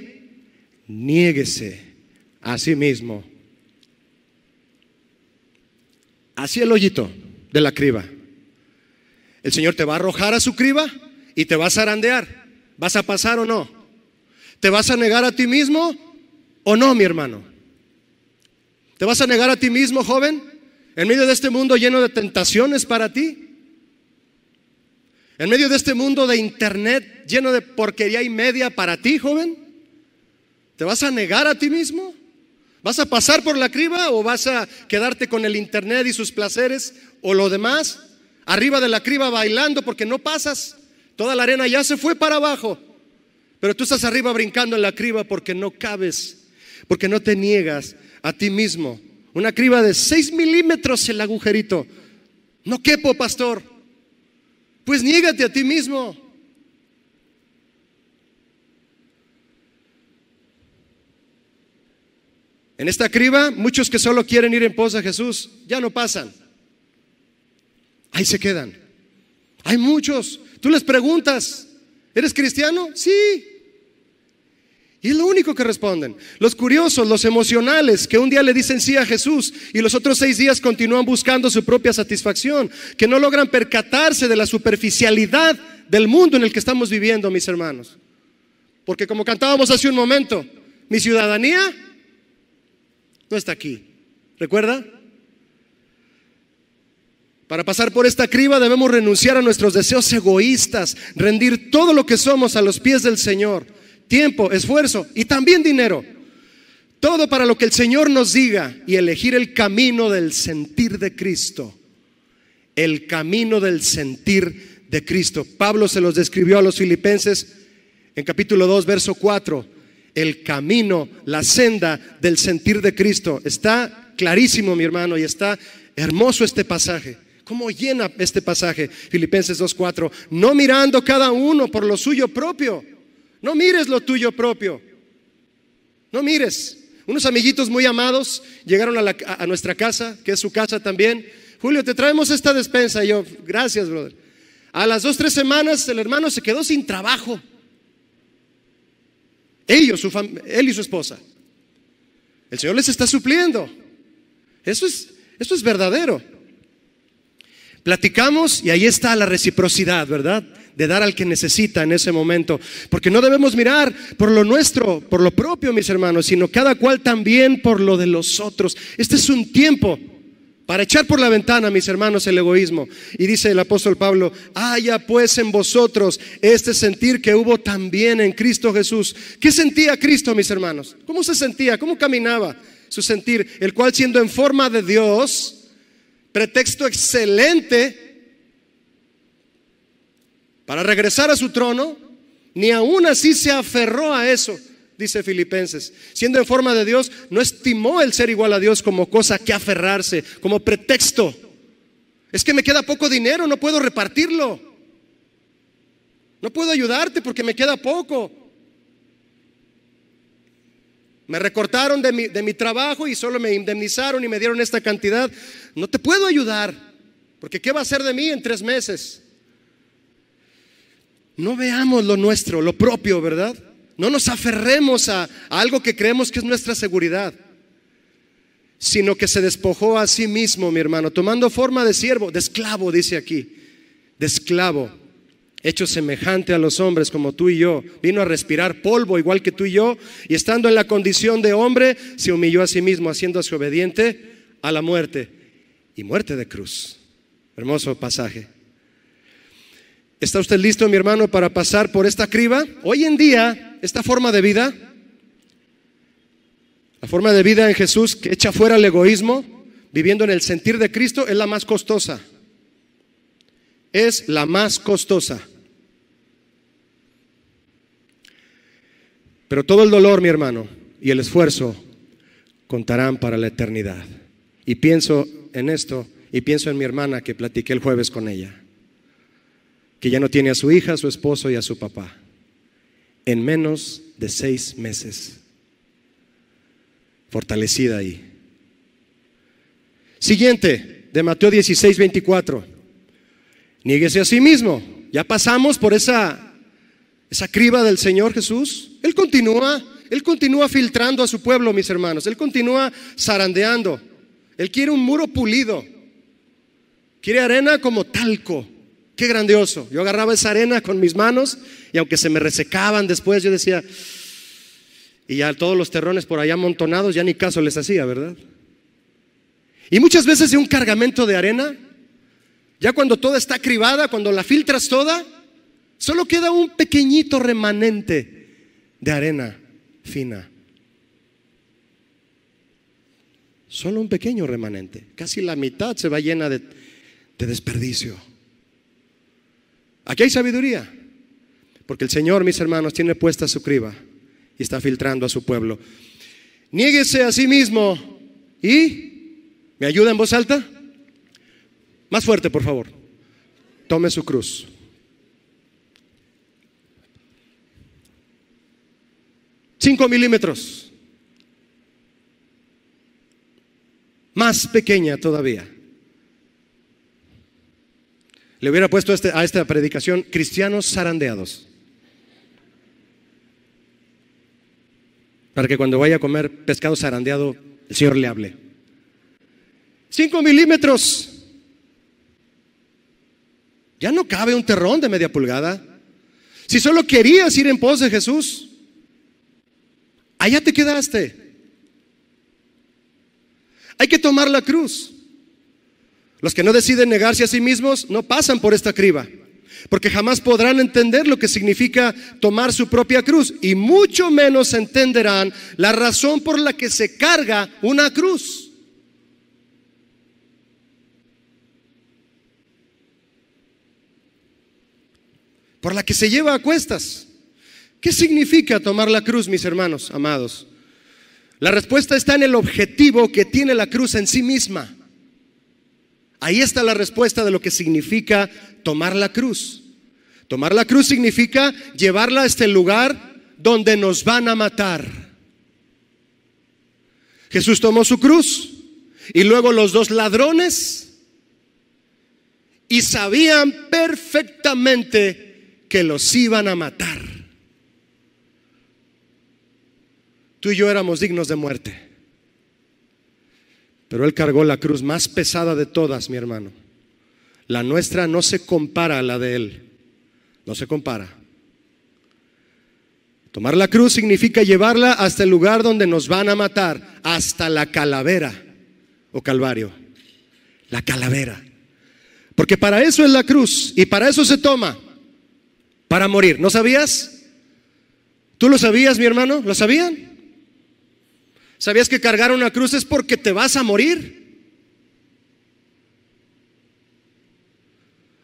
niéguese a sí mismo así el hoyito de la criba. El Señor te va a arrojar a su criba y te vas a zarandear. ¿Vas a pasar o no? ¿Te vas a negar a ti mismo o no, mi hermano? ¿Te vas a negar a ti mismo, joven? En medio de este mundo lleno de tentaciones para ti. En medio de este mundo de internet lleno de porquería y media para ti, joven. ¿Te vas a negar a ti mismo? ¿Vas a pasar por la criba o vas a quedarte con el internet y sus placeres o lo demás? Arriba de la criba bailando porque no pasas. Toda la arena ya se fue para abajo. Pero tú estás arriba brincando en la criba porque no cabes, porque no te niegas a ti mismo. Una criba de 6 milímetros el agujerito. No quepo, pastor. Pues niégate a ti mismo. En esta criba, muchos que solo quieren ir en pos a Jesús, ya no pasan. Ahí se quedan. Hay muchos. Tú les preguntas, ¿eres cristiano? Sí. Y es lo único que responden. Los curiosos, los emocionales, que un día le dicen sí a Jesús y los otros seis días continúan buscando su propia satisfacción, que no logran percatarse de la superficialidad del mundo en el que estamos viviendo, mis hermanos. Porque como cantábamos hace un momento, mi ciudadanía no está aquí. ¿Recuerda? Para pasar por esta criba debemos renunciar a nuestros deseos egoístas, rendir todo lo que somos a los pies del Señor. Tiempo, esfuerzo y también dinero. Todo para lo que el Señor nos diga y elegir el camino del sentir de Cristo. El camino del sentir de Cristo. Pablo se los describió a los filipenses en capítulo 2, verso 4 el camino, la senda del sentir de Cristo. Está clarísimo, mi hermano, y está hermoso este pasaje. ¿Cómo llena este pasaje? Filipenses 2.4. No mirando cada uno por lo suyo propio. No mires lo tuyo propio. No mires. Unos amiguitos muy amados llegaron a, nuestra casa, que es su casa también. Julio, te traemos esta despensa. yo, gracias, brother. A las dos, tres semanas el hermano se quedó sin trabajo. Ellos, su él y su esposa. El Señor les está supliendo. Eso es, eso es verdadero. Platicamos y ahí está la reciprocidad, ¿verdad? De dar al que necesita en ese momento. Porque no debemos mirar por lo nuestro, por lo propio, mis hermanos, sino cada cual también por lo de los otros. Este es un tiempo para echar por la ventana, mis hermanos, el egoísmo. Y dice el apóstol Pablo, haya pues en vosotros este sentir que hubo también en Cristo Jesús. ¿Qué sentía Cristo, mis hermanos? ¿Cómo se sentía? ¿Cómo caminaba su sentir? El cual siendo en forma de Dios, pretexto excelente para regresar a su trono, ni aún así se aferró a eso dice Filipenses. Siendo en forma de Dios, no estimó el ser igual a Dios como cosa que aferrarse, como pretexto. Es que me queda poco dinero, no puedo repartirlo. No puedo ayudarte porque me queda poco. Me recortaron de mi, trabajo y solo me indemnizaron y me dieron esta cantidad. No te puedo ayudar, porque ¿qué va a hacer de mí en tres meses? No veamos lo nuestro, lo propio, ¿verdad? No nos aferremos a, algo que creemos que es nuestra seguridad, sino que se despojó a sí mismo, mi hermano, tomando forma de siervo, de esclavo, dice aquí, de esclavo hecho semejante a los hombres como tú y yo, vino a respirar polvo igual que tú y yo, y estando en la condición de hombre, se humilló a sí mismo, haciéndose obediente a la muerte y muerte de cruz. Hermoso pasaje. ¿Está usted listo, mi hermano, para pasar por esta criba? Hoy en día, esta forma de vida, la forma de vida en Jesús que echa fuera el egoísmo, viviendo en el sentir de Cristo, es la más costosa. Es la más costosa. Pero todo el dolor, mi hermano, y el esfuerzo contarán para la eternidad. Y pienso en esto y pienso en mi hermana que platiqué el jueves con ella que ya no tiene a su hija, a su esposo y a su papá, en menos de seis meses, fortalecida ahí. Siguiente, de Mateo 16, 24. Niéguese a sí mismo. Ya pasamos por esa, esa criba del Señor Jesús. Él continúa, Él continúa filtrando a su pueblo, mis hermanos. Él continúa zarandeando. Él quiere un muro pulido. Quiere arena como talco. Qué grandioso. Yo agarraba esa arena con mis manos y aunque se me resecaban después, yo decía, y ya todos los terrones por allá amontonados, ya ni caso les hacía, ¿verdad? Y muchas veces de un cargamento de arena, ya cuando toda está cribada, cuando la filtras toda, solo queda un pequeñito remanente de arena fina. Solo un pequeño remanente. Casi la mitad se va llena de, de desperdicio. Aquí hay sabiduría. Porque el Señor, mis hermanos, tiene puesta su criba y está filtrando a su pueblo. Niéguese a sí mismo y me ayuda en voz alta. Más fuerte, por favor. Tome su cruz. Cinco milímetros. Más pequeña todavía. Le hubiera puesto este, a esta predicación cristianos zarandeados. Para que cuando vaya a comer pescado zarandeado, el Señor le hable. Cinco milímetros. Ya no cabe un terrón de media pulgada. Si solo querías ir en pos de Jesús, allá te quedaste. Hay que tomar la cruz. Los que no deciden negarse a sí mismos no pasan por esta criba, porque jamás podrán entender lo que significa tomar su propia cruz y mucho menos entenderán la razón por la que se carga una cruz. por la que se lleva a cuestas. ¿Qué significa tomar la cruz, mis hermanos amados? La respuesta está en el objetivo que tiene la cruz en sí misma. Ahí está la respuesta de lo que significa tomar la cruz. Tomar la cruz significa llevarla a este lugar donde nos van a matar. Jesús tomó su cruz y luego los dos ladrones y sabían perfectamente que los iban a matar. Tú y yo éramos dignos de muerte. Pero Él cargó la cruz más pesada de todas, mi hermano. La nuestra no se compara a la de Él. No se compara. Tomar la cruz significa llevarla hasta el lugar donde nos van a matar, hasta la calavera o calvario. La calavera. Porque para eso es la cruz y para eso se toma, para morir. ¿No sabías? ¿Tú lo sabías, mi hermano? ¿Lo sabían? ¿Sabías que cargar una cruz es porque te vas a morir?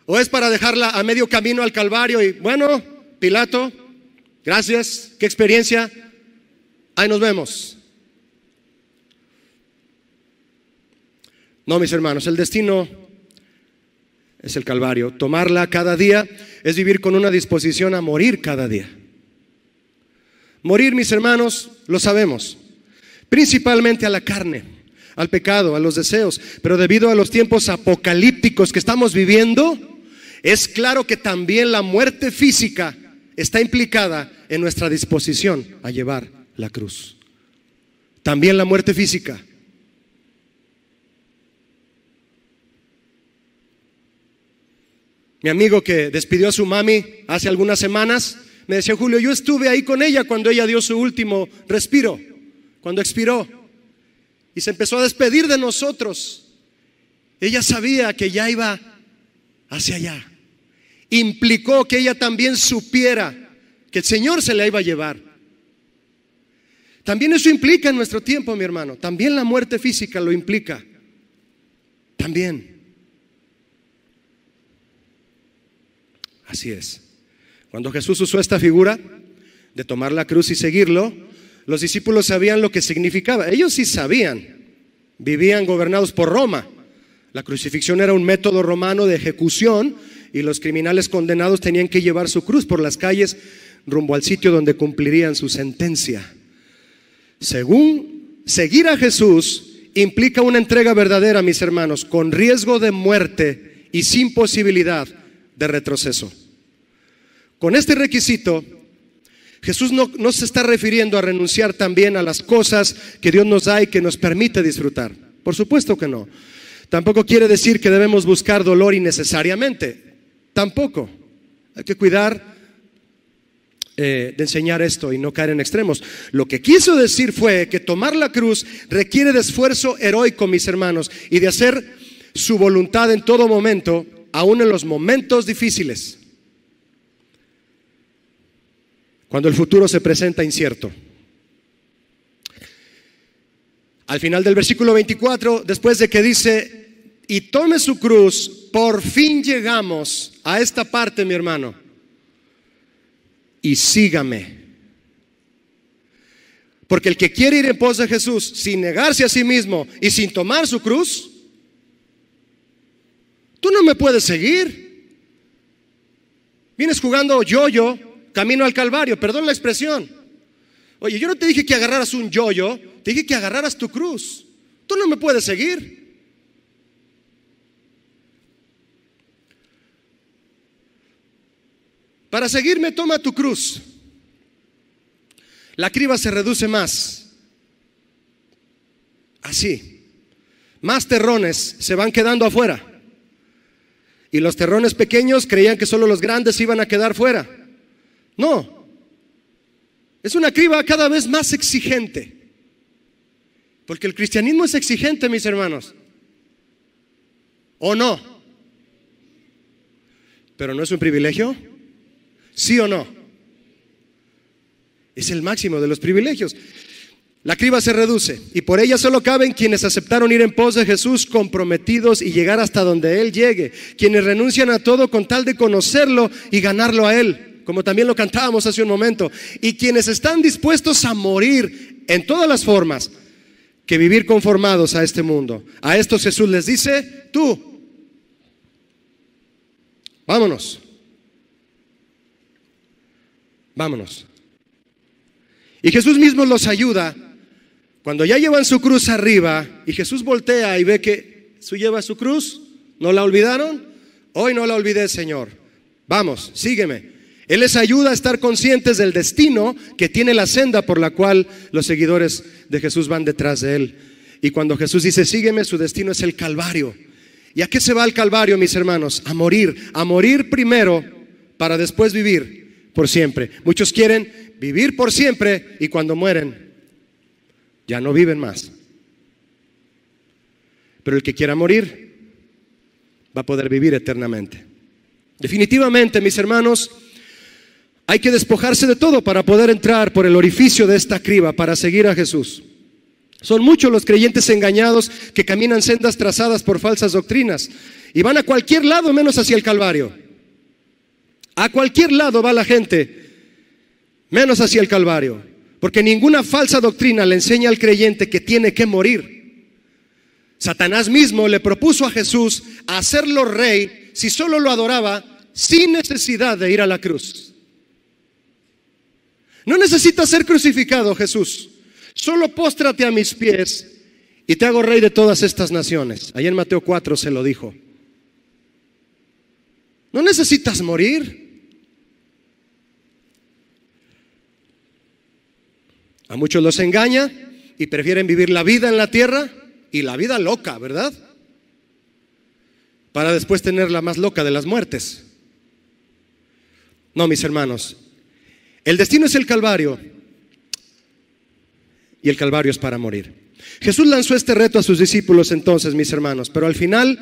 ¿O es para dejarla a medio camino al Calvario y, bueno, Pilato, gracias, qué experiencia, ahí nos vemos? No, mis hermanos, el destino es el Calvario. Tomarla cada día es vivir con una disposición a morir cada día. Morir, mis hermanos, lo sabemos principalmente a la carne, al pecado, a los deseos. Pero debido a los tiempos apocalípticos que estamos viviendo, es claro que también la muerte física está implicada en nuestra disposición a llevar la cruz. También la muerte física. Mi amigo que despidió a su mami hace algunas semanas me decía, Julio, yo estuve ahí con ella cuando ella dio su último respiro cuando expiró y se empezó a despedir de nosotros, ella sabía que ya iba hacia allá. Implicó que ella también supiera que el Señor se la iba a llevar. También eso implica en nuestro tiempo, mi hermano. También la muerte física lo implica. También. Así es. Cuando Jesús usó esta figura de tomar la cruz y seguirlo, los discípulos sabían lo que significaba. Ellos sí sabían. Vivían gobernados por Roma. La crucifixión era un método romano de ejecución y los criminales condenados tenían que llevar su cruz por las calles rumbo al sitio donde cumplirían su sentencia. Según seguir a Jesús implica una entrega verdadera, mis hermanos, con riesgo de muerte y sin posibilidad de retroceso. Con este requisito, Jesús no, se está refiriendo a renunciar también a las cosas que Dios nos da y que nos permite disfrutar. Por supuesto que no. Tampoco quiere decir que debemos buscar dolor innecesariamente. Tampoco. Hay que cuidar eh, de enseñar esto y no caer en extremos. Lo que quiso decir fue que tomar la cruz requiere de esfuerzo heroico, mis hermanos, y de hacer su voluntad en todo momento, aun en los momentos difíciles. cuando el futuro se presenta incierto. Al final del versículo 24, después de que dice, y tome su cruz, por fin llegamos a esta parte, mi hermano, y sígame. Porque el que quiere ir en pos de Jesús sin negarse a sí mismo y sin tomar su cruz, tú no me puedes seguir. Vienes jugando yo-yo camino al Calvario, perdón la expresión. Oye, yo no te dije que agarraras un yoyo, te dije que agarraras tu cruz. Tú no me puedes seguir. Para seguirme, toma tu cruz. La criba se reduce más. Así. Más terrones se van quedando afuera. Y los terrones pequeños creían que solo los grandes iban a quedar fuera. No. Es una criba cada vez más exigente. Porque el cristianismo es exigente, mis hermanos. ¿O no? ¿Pero no es un privilegio? ¿Sí o no? Es el máximo de los privilegios. La criba se reduce y por ella solo caben quienes aceptaron ir en pos de Jesús comprometidos y llegar hasta donde Él llegue, quienes renuncian a todo con tal de conocerlo y ganarlo a Él como también lo cantábamos hace un momento, y quienes están dispuestos a morir en todas las formas que vivir conformados a este mundo. A esto Jesús les dice, tú, vámonos, vámonos. Y Jesús mismo los ayuda cuando ya llevan su cruz arriba y Jesús voltea y ve que su lleva su cruz, ¿no la olvidaron? Hoy no la olvidé, Señor. Vamos, sígueme. Él les ayuda a estar conscientes del destino que tiene la senda por la cual los seguidores de Jesús van detrás de Él. Y cuando Jesús dice, sígueme, su destino es el Calvario. ¿Y a qué se va el Calvario, mis hermanos? A morir, a morir primero para después vivir por siempre. Muchos quieren vivir por siempre y cuando mueren ya no viven más. Pero el que quiera morir va a poder vivir eternamente. Definitivamente, mis hermanos, hay que despojarse de todo para poder entrar por el orificio de esta criba, para seguir a Jesús. Son muchos los creyentes engañados que caminan sendas trazadas por falsas doctrinas y van a cualquier lado menos hacia el Calvario. A cualquier lado va la gente menos hacia el Calvario, porque ninguna falsa doctrina le enseña al creyente que tiene que morir. Satanás mismo le propuso a Jesús hacerlo rey si solo lo adoraba sin necesidad de ir a la cruz. No necesitas ser crucificado, Jesús. Solo póstrate a mis pies y te hago rey de todas estas naciones. Ahí en Mateo 4 se lo dijo. No necesitas morir. A muchos los engaña y prefieren vivir la vida en la tierra y la vida loca, ¿verdad? Para después tener la más loca de las muertes. No, mis hermanos, el destino es el Calvario y el Calvario es para morir. Jesús lanzó este reto a sus discípulos entonces, mis hermanos, pero al final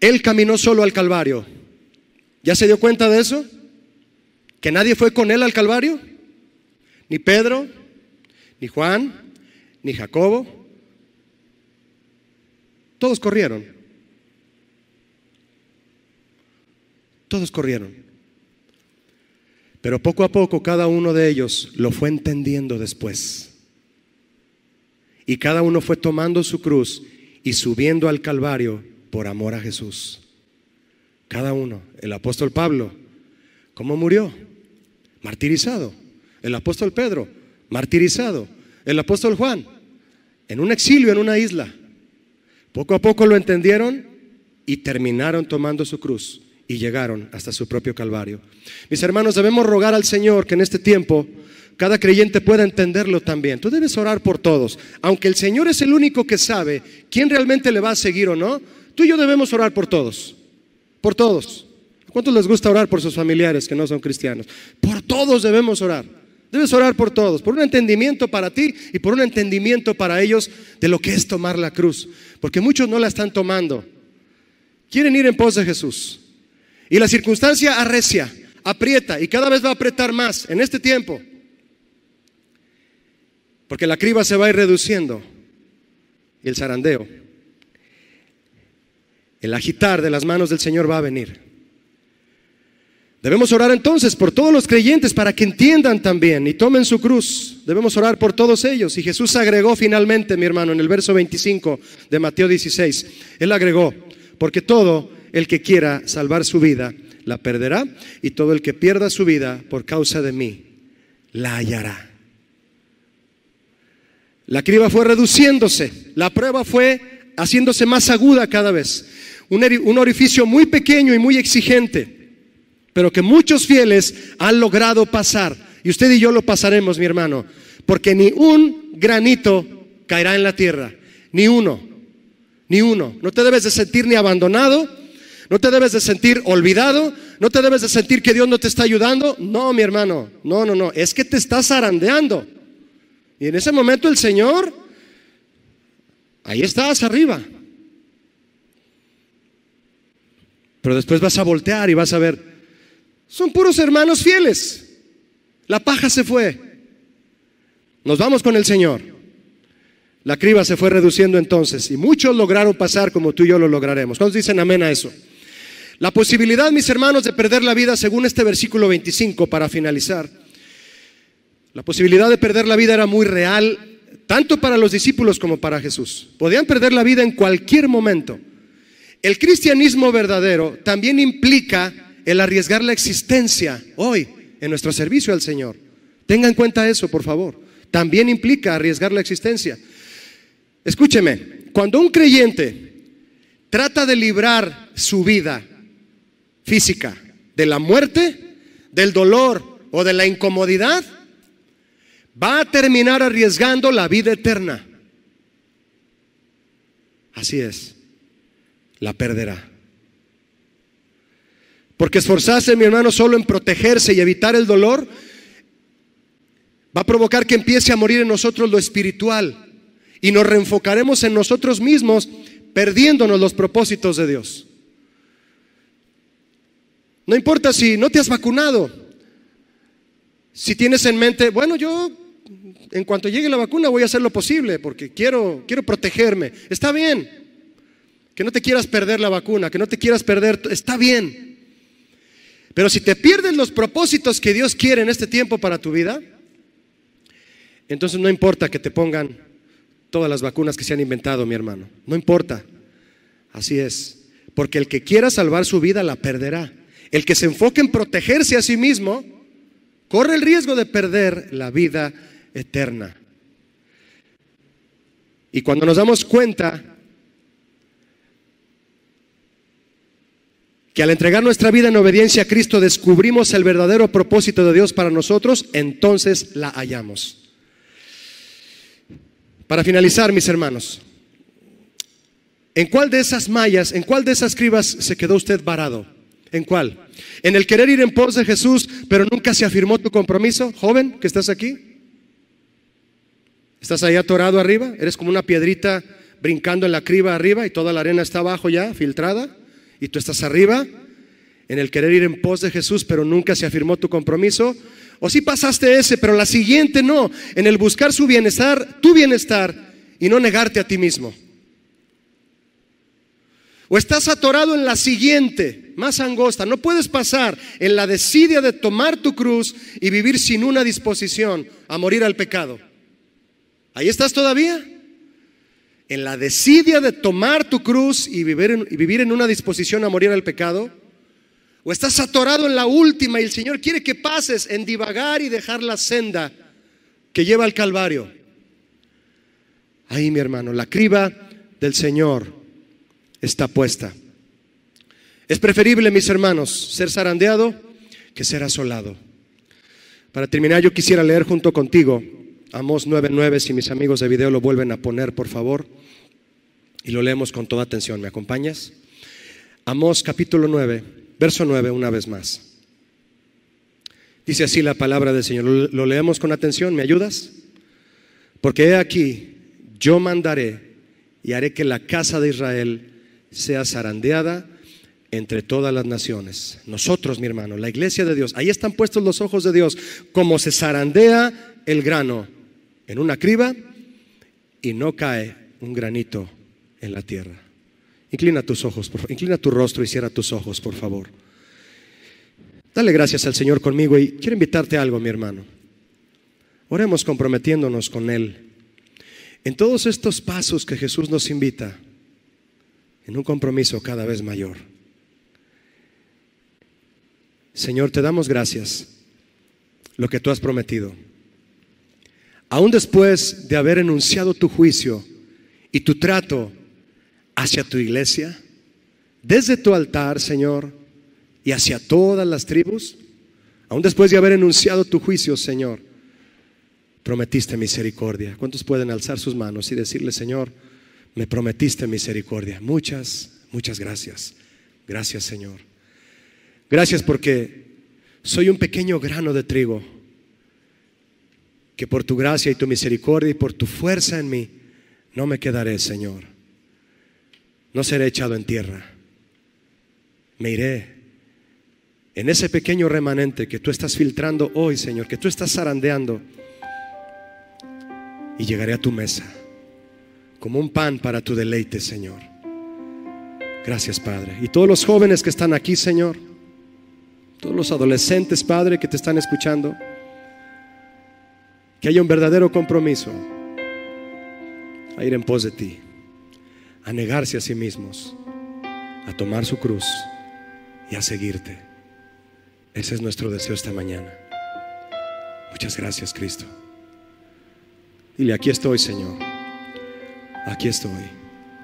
Él caminó solo al Calvario. ¿Ya se dio cuenta de eso? ¿Que nadie fue con Él al Calvario? Ni Pedro, ni Juan, ni Jacobo. Todos corrieron. Todos corrieron. Pero poco a poco cada uno de ellos lo fue entendiendo después. Y cada uno fue tomando su cruz y subiendo al Calvario por amor a Jesús. Cada uno. El apóstol Pablo, ¿cómo murió? Martirizado. El apóstol Pedro, martirizado. El apóstol Juan, en un exilio, en una isla. Poco a poco lo entendieron y terminaron tomando su cruz y llegaron hasta su propio Calvario. Mis hermanos, debemos rogar al Señor que en este tiempo cada creyente pueda entenderlo también. Tú debes orar por todos. Aunque el Señor es el único que sabe quién realmente le va a seguir o no, tú y yo debemos orar por todos. Por todos. ¿Cuántos les gusta orar por sus familiares que no son cristianos? Por todos debemos orar. Debes orar por todos, por un entendimiento para ti y por un entendimiento para ellos de lo que es tomar la cruz. Porque muchos no la están tomando. Quieren ir en pos de Jesús. Y la circunstancia arrecia, aprieta y cada vez va a apretar más en este tiempo. Porque la criba se va a ir reduciendo y el zarandeo. El agitar de las manos del Señor va a venir. Debemos orar entonces por todos los creyentes para que entiendan también y tomen su cruz. Debemos orar por todos ellos. Y Jesús agregó finalmente, mi hermano, en el verso 25 de Mateo 16, Él agregó, porque todo el que quiera salvar su vida, la perderá, y todo el que pierda su vida por causa de mí, la hallará. La criba fue reduciéndose, la prueba fue haciéndose más aguda cada vez. Un, orificio muy pequeño y muy exigente, pero que muchos fieles han logrado pasar. Y usted y yo lo pasaremos, mi hermano, porque ni un granito caerá en la tierra, ni uno, ni uno. No te debes de sentir ni abandonado, no te debes de sentir olvidado, no te debes de sentir que Dios no te está ayudando. No, mi hermano, no, no, no, es que te estás arandeando. Y en ese momento el Señor, ahí estás arriba. Pero después vas a voltear y vas a ver, son puros hermanos fieles. La paja se fue. Nos vamos con el Señor. La criba se fue reduciendo entonces y muchos lograron pasar como tú y yo lo lograremos. ¿Cuántos dicen amén a eso? La posibilidad, mis hermanos, de perder la vida, según este versículo 25, para finalizar, la posibilidad de perder la vida era muy real, tanto para los discípulos como para Jesús. Podían perder la vida en cualquier momento. El cristianismo verdadero también implica el arriesgar la existencia hoy en nuestro servicio al Señor. Tenga en cuenta eso, por favor. También implica arriesgar la existencia. Escúcheme, cuando un creyente trata de librar su vida física, de la muerte, del dolor o de la incomodidad, va a terminar arriesgando la vida eterna. Así es, la perderá. Porque esforzarse, mi hermano, solo en protegerse y evitar el dolor, va a provocar que empiece a morir en nosotros lo espiritual y nos reenfocaremos en nosotros mismos perdiéndonos los propósitos de Dios. No importa si no te has vacunado, si tienes en mente, bueno, yo en cuanto llegue la vacuna voy a hacer lo posible porque quiero, quiero protegerme. Está bien. Que no te quieras perder la vacuna, que no te quieras perder, está bien. Pero si te pierdes los propósitos que Dios quiere en este tiempo para tu vida, entonces no importa que te pongan todas las vacunas que se han inventado, mi hermano. No importa. Así es. Porque el que quiera salvar su vida la perderá. El que se enfoque en protegerse a sí mismo corre el riesgo de perder la vida eterna. Y cuando nos damos cuenta que al entregar nuestra vida en obediencia a Cristo descubrimos el verdadero propósito de Dios para nosotros, entonces la hallamos. Para finalizar, mis hermanos, ¿en cuál de esas mallas, en cuál de esas cribas se quedó usted varado? ¿En cuál? ¿En el querer ir en pos de Jesús, pero nunca se afirmó tu compromiso, joven, que estás aquí? ¿Estás ahí atorado arriba? ¿Eres como una piedrita brincando en la criba arriba y toda la arena está abajo ya, filtrada? ¿Y tú estás arriba? En el querer ir en pos de Jesús, pero nunca se afirmó tu compromiso. O si sí pasaste ese, pero la siguiente no. En el buscar su bienestar, tu bienestar, y no negarte a ti mismo. O estás atorado en la siguiente más angosta. No puedes pasar en la desidia de tomar tu cruz y vivir sin una disposición a morir al pecado. Ahí estás todavía. En la desidia de tomar tu cruz y vivir en, y vivir en una disposición a morir al pecado. O estás atorado en la última y el Señor quiere que pases en divagar y dejar la senda que lleva al Calvario. Ahí, mi hermano, la criba del Señor está puesta. Es preferible, mis hermanos, ser zarandeado que ser asolado. Para terminar, yo quisiera leer junto contigo Amos 9:9, si mis amigos de video lo vuelven a poner, por favor, y lo leemos con toda atención. ¿Me acompañas? Amos capítulo 9, verso 9, una vez más. Dice así la palabra del Señor. Lo, leemos con atención, ¿me ayudas? Porque he aquí, yo mandaré y haré que la casa de Israel sea zarandeada entre todas las naciones. Nosotros, mi hermano, la iglesia de Dios, ahí están puestos los ojos de Dios, como se zarandea el grano en una criba y no cae un granito en la tierra. Inclina tus ojos, por, inclina tu rostro y cierra tus ojos, por favor. Dale gracias al Señor conmigo y quiero invitarte algo, mi hermano. Oremos comprometiéndonos con Él. En todos estos pasos que Jesús nos invita, en un compromiso cada vez mayor. Señor, te damos gracias lo que tú has prometido. Aún después de haber enunciado tu juicio y tu trato hacia tu iglesia, desde tu altar, Señor, y hacia todas las tribus, aún después de haber enunciado tu juicio, Señor, prometiste misericordia. ¿Cuántos pueden alzar sus manos y decirle, Señor, me prometiste misericordia? Muchas, muchas gracias. Gracias, Señor. Gracias porque soy un pequeño grano de trigo que por tu gracia y tu misericordia y por tu fuerza en mí, no me quedaré, Señor. No seré echado en tierra. Me iré en ese pequeño remanente que tú estás filtrando hoy, Señor, que tú estás zarandeando. Y llegaré a tu mesa como un pan para tu deleite, Señor. Gracias, Padre. Y todos los jóvenes que están aquí, Señor todos los adolescentes, Padre, que te están escuchando, que haya un verdadero compromiso a ir en pos de ti, a negarse a sí mismos, a tomar su cruz y a seguirte. Ese es nuestro deseo esta mañana. Muchas gracias, Cristo. Dile, aquí estoy, Señor. Aquí estoy.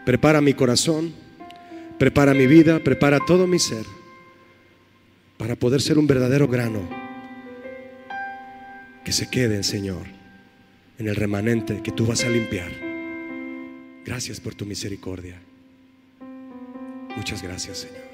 Prepara mi corazón, prepara mi vida, prepara todo mi ser para poder ser un verdadero grano. Que se quede, Señor, en el remanente que tú vas a limpiar. Gracias por tu misericordia. Muchas gracias, Señor.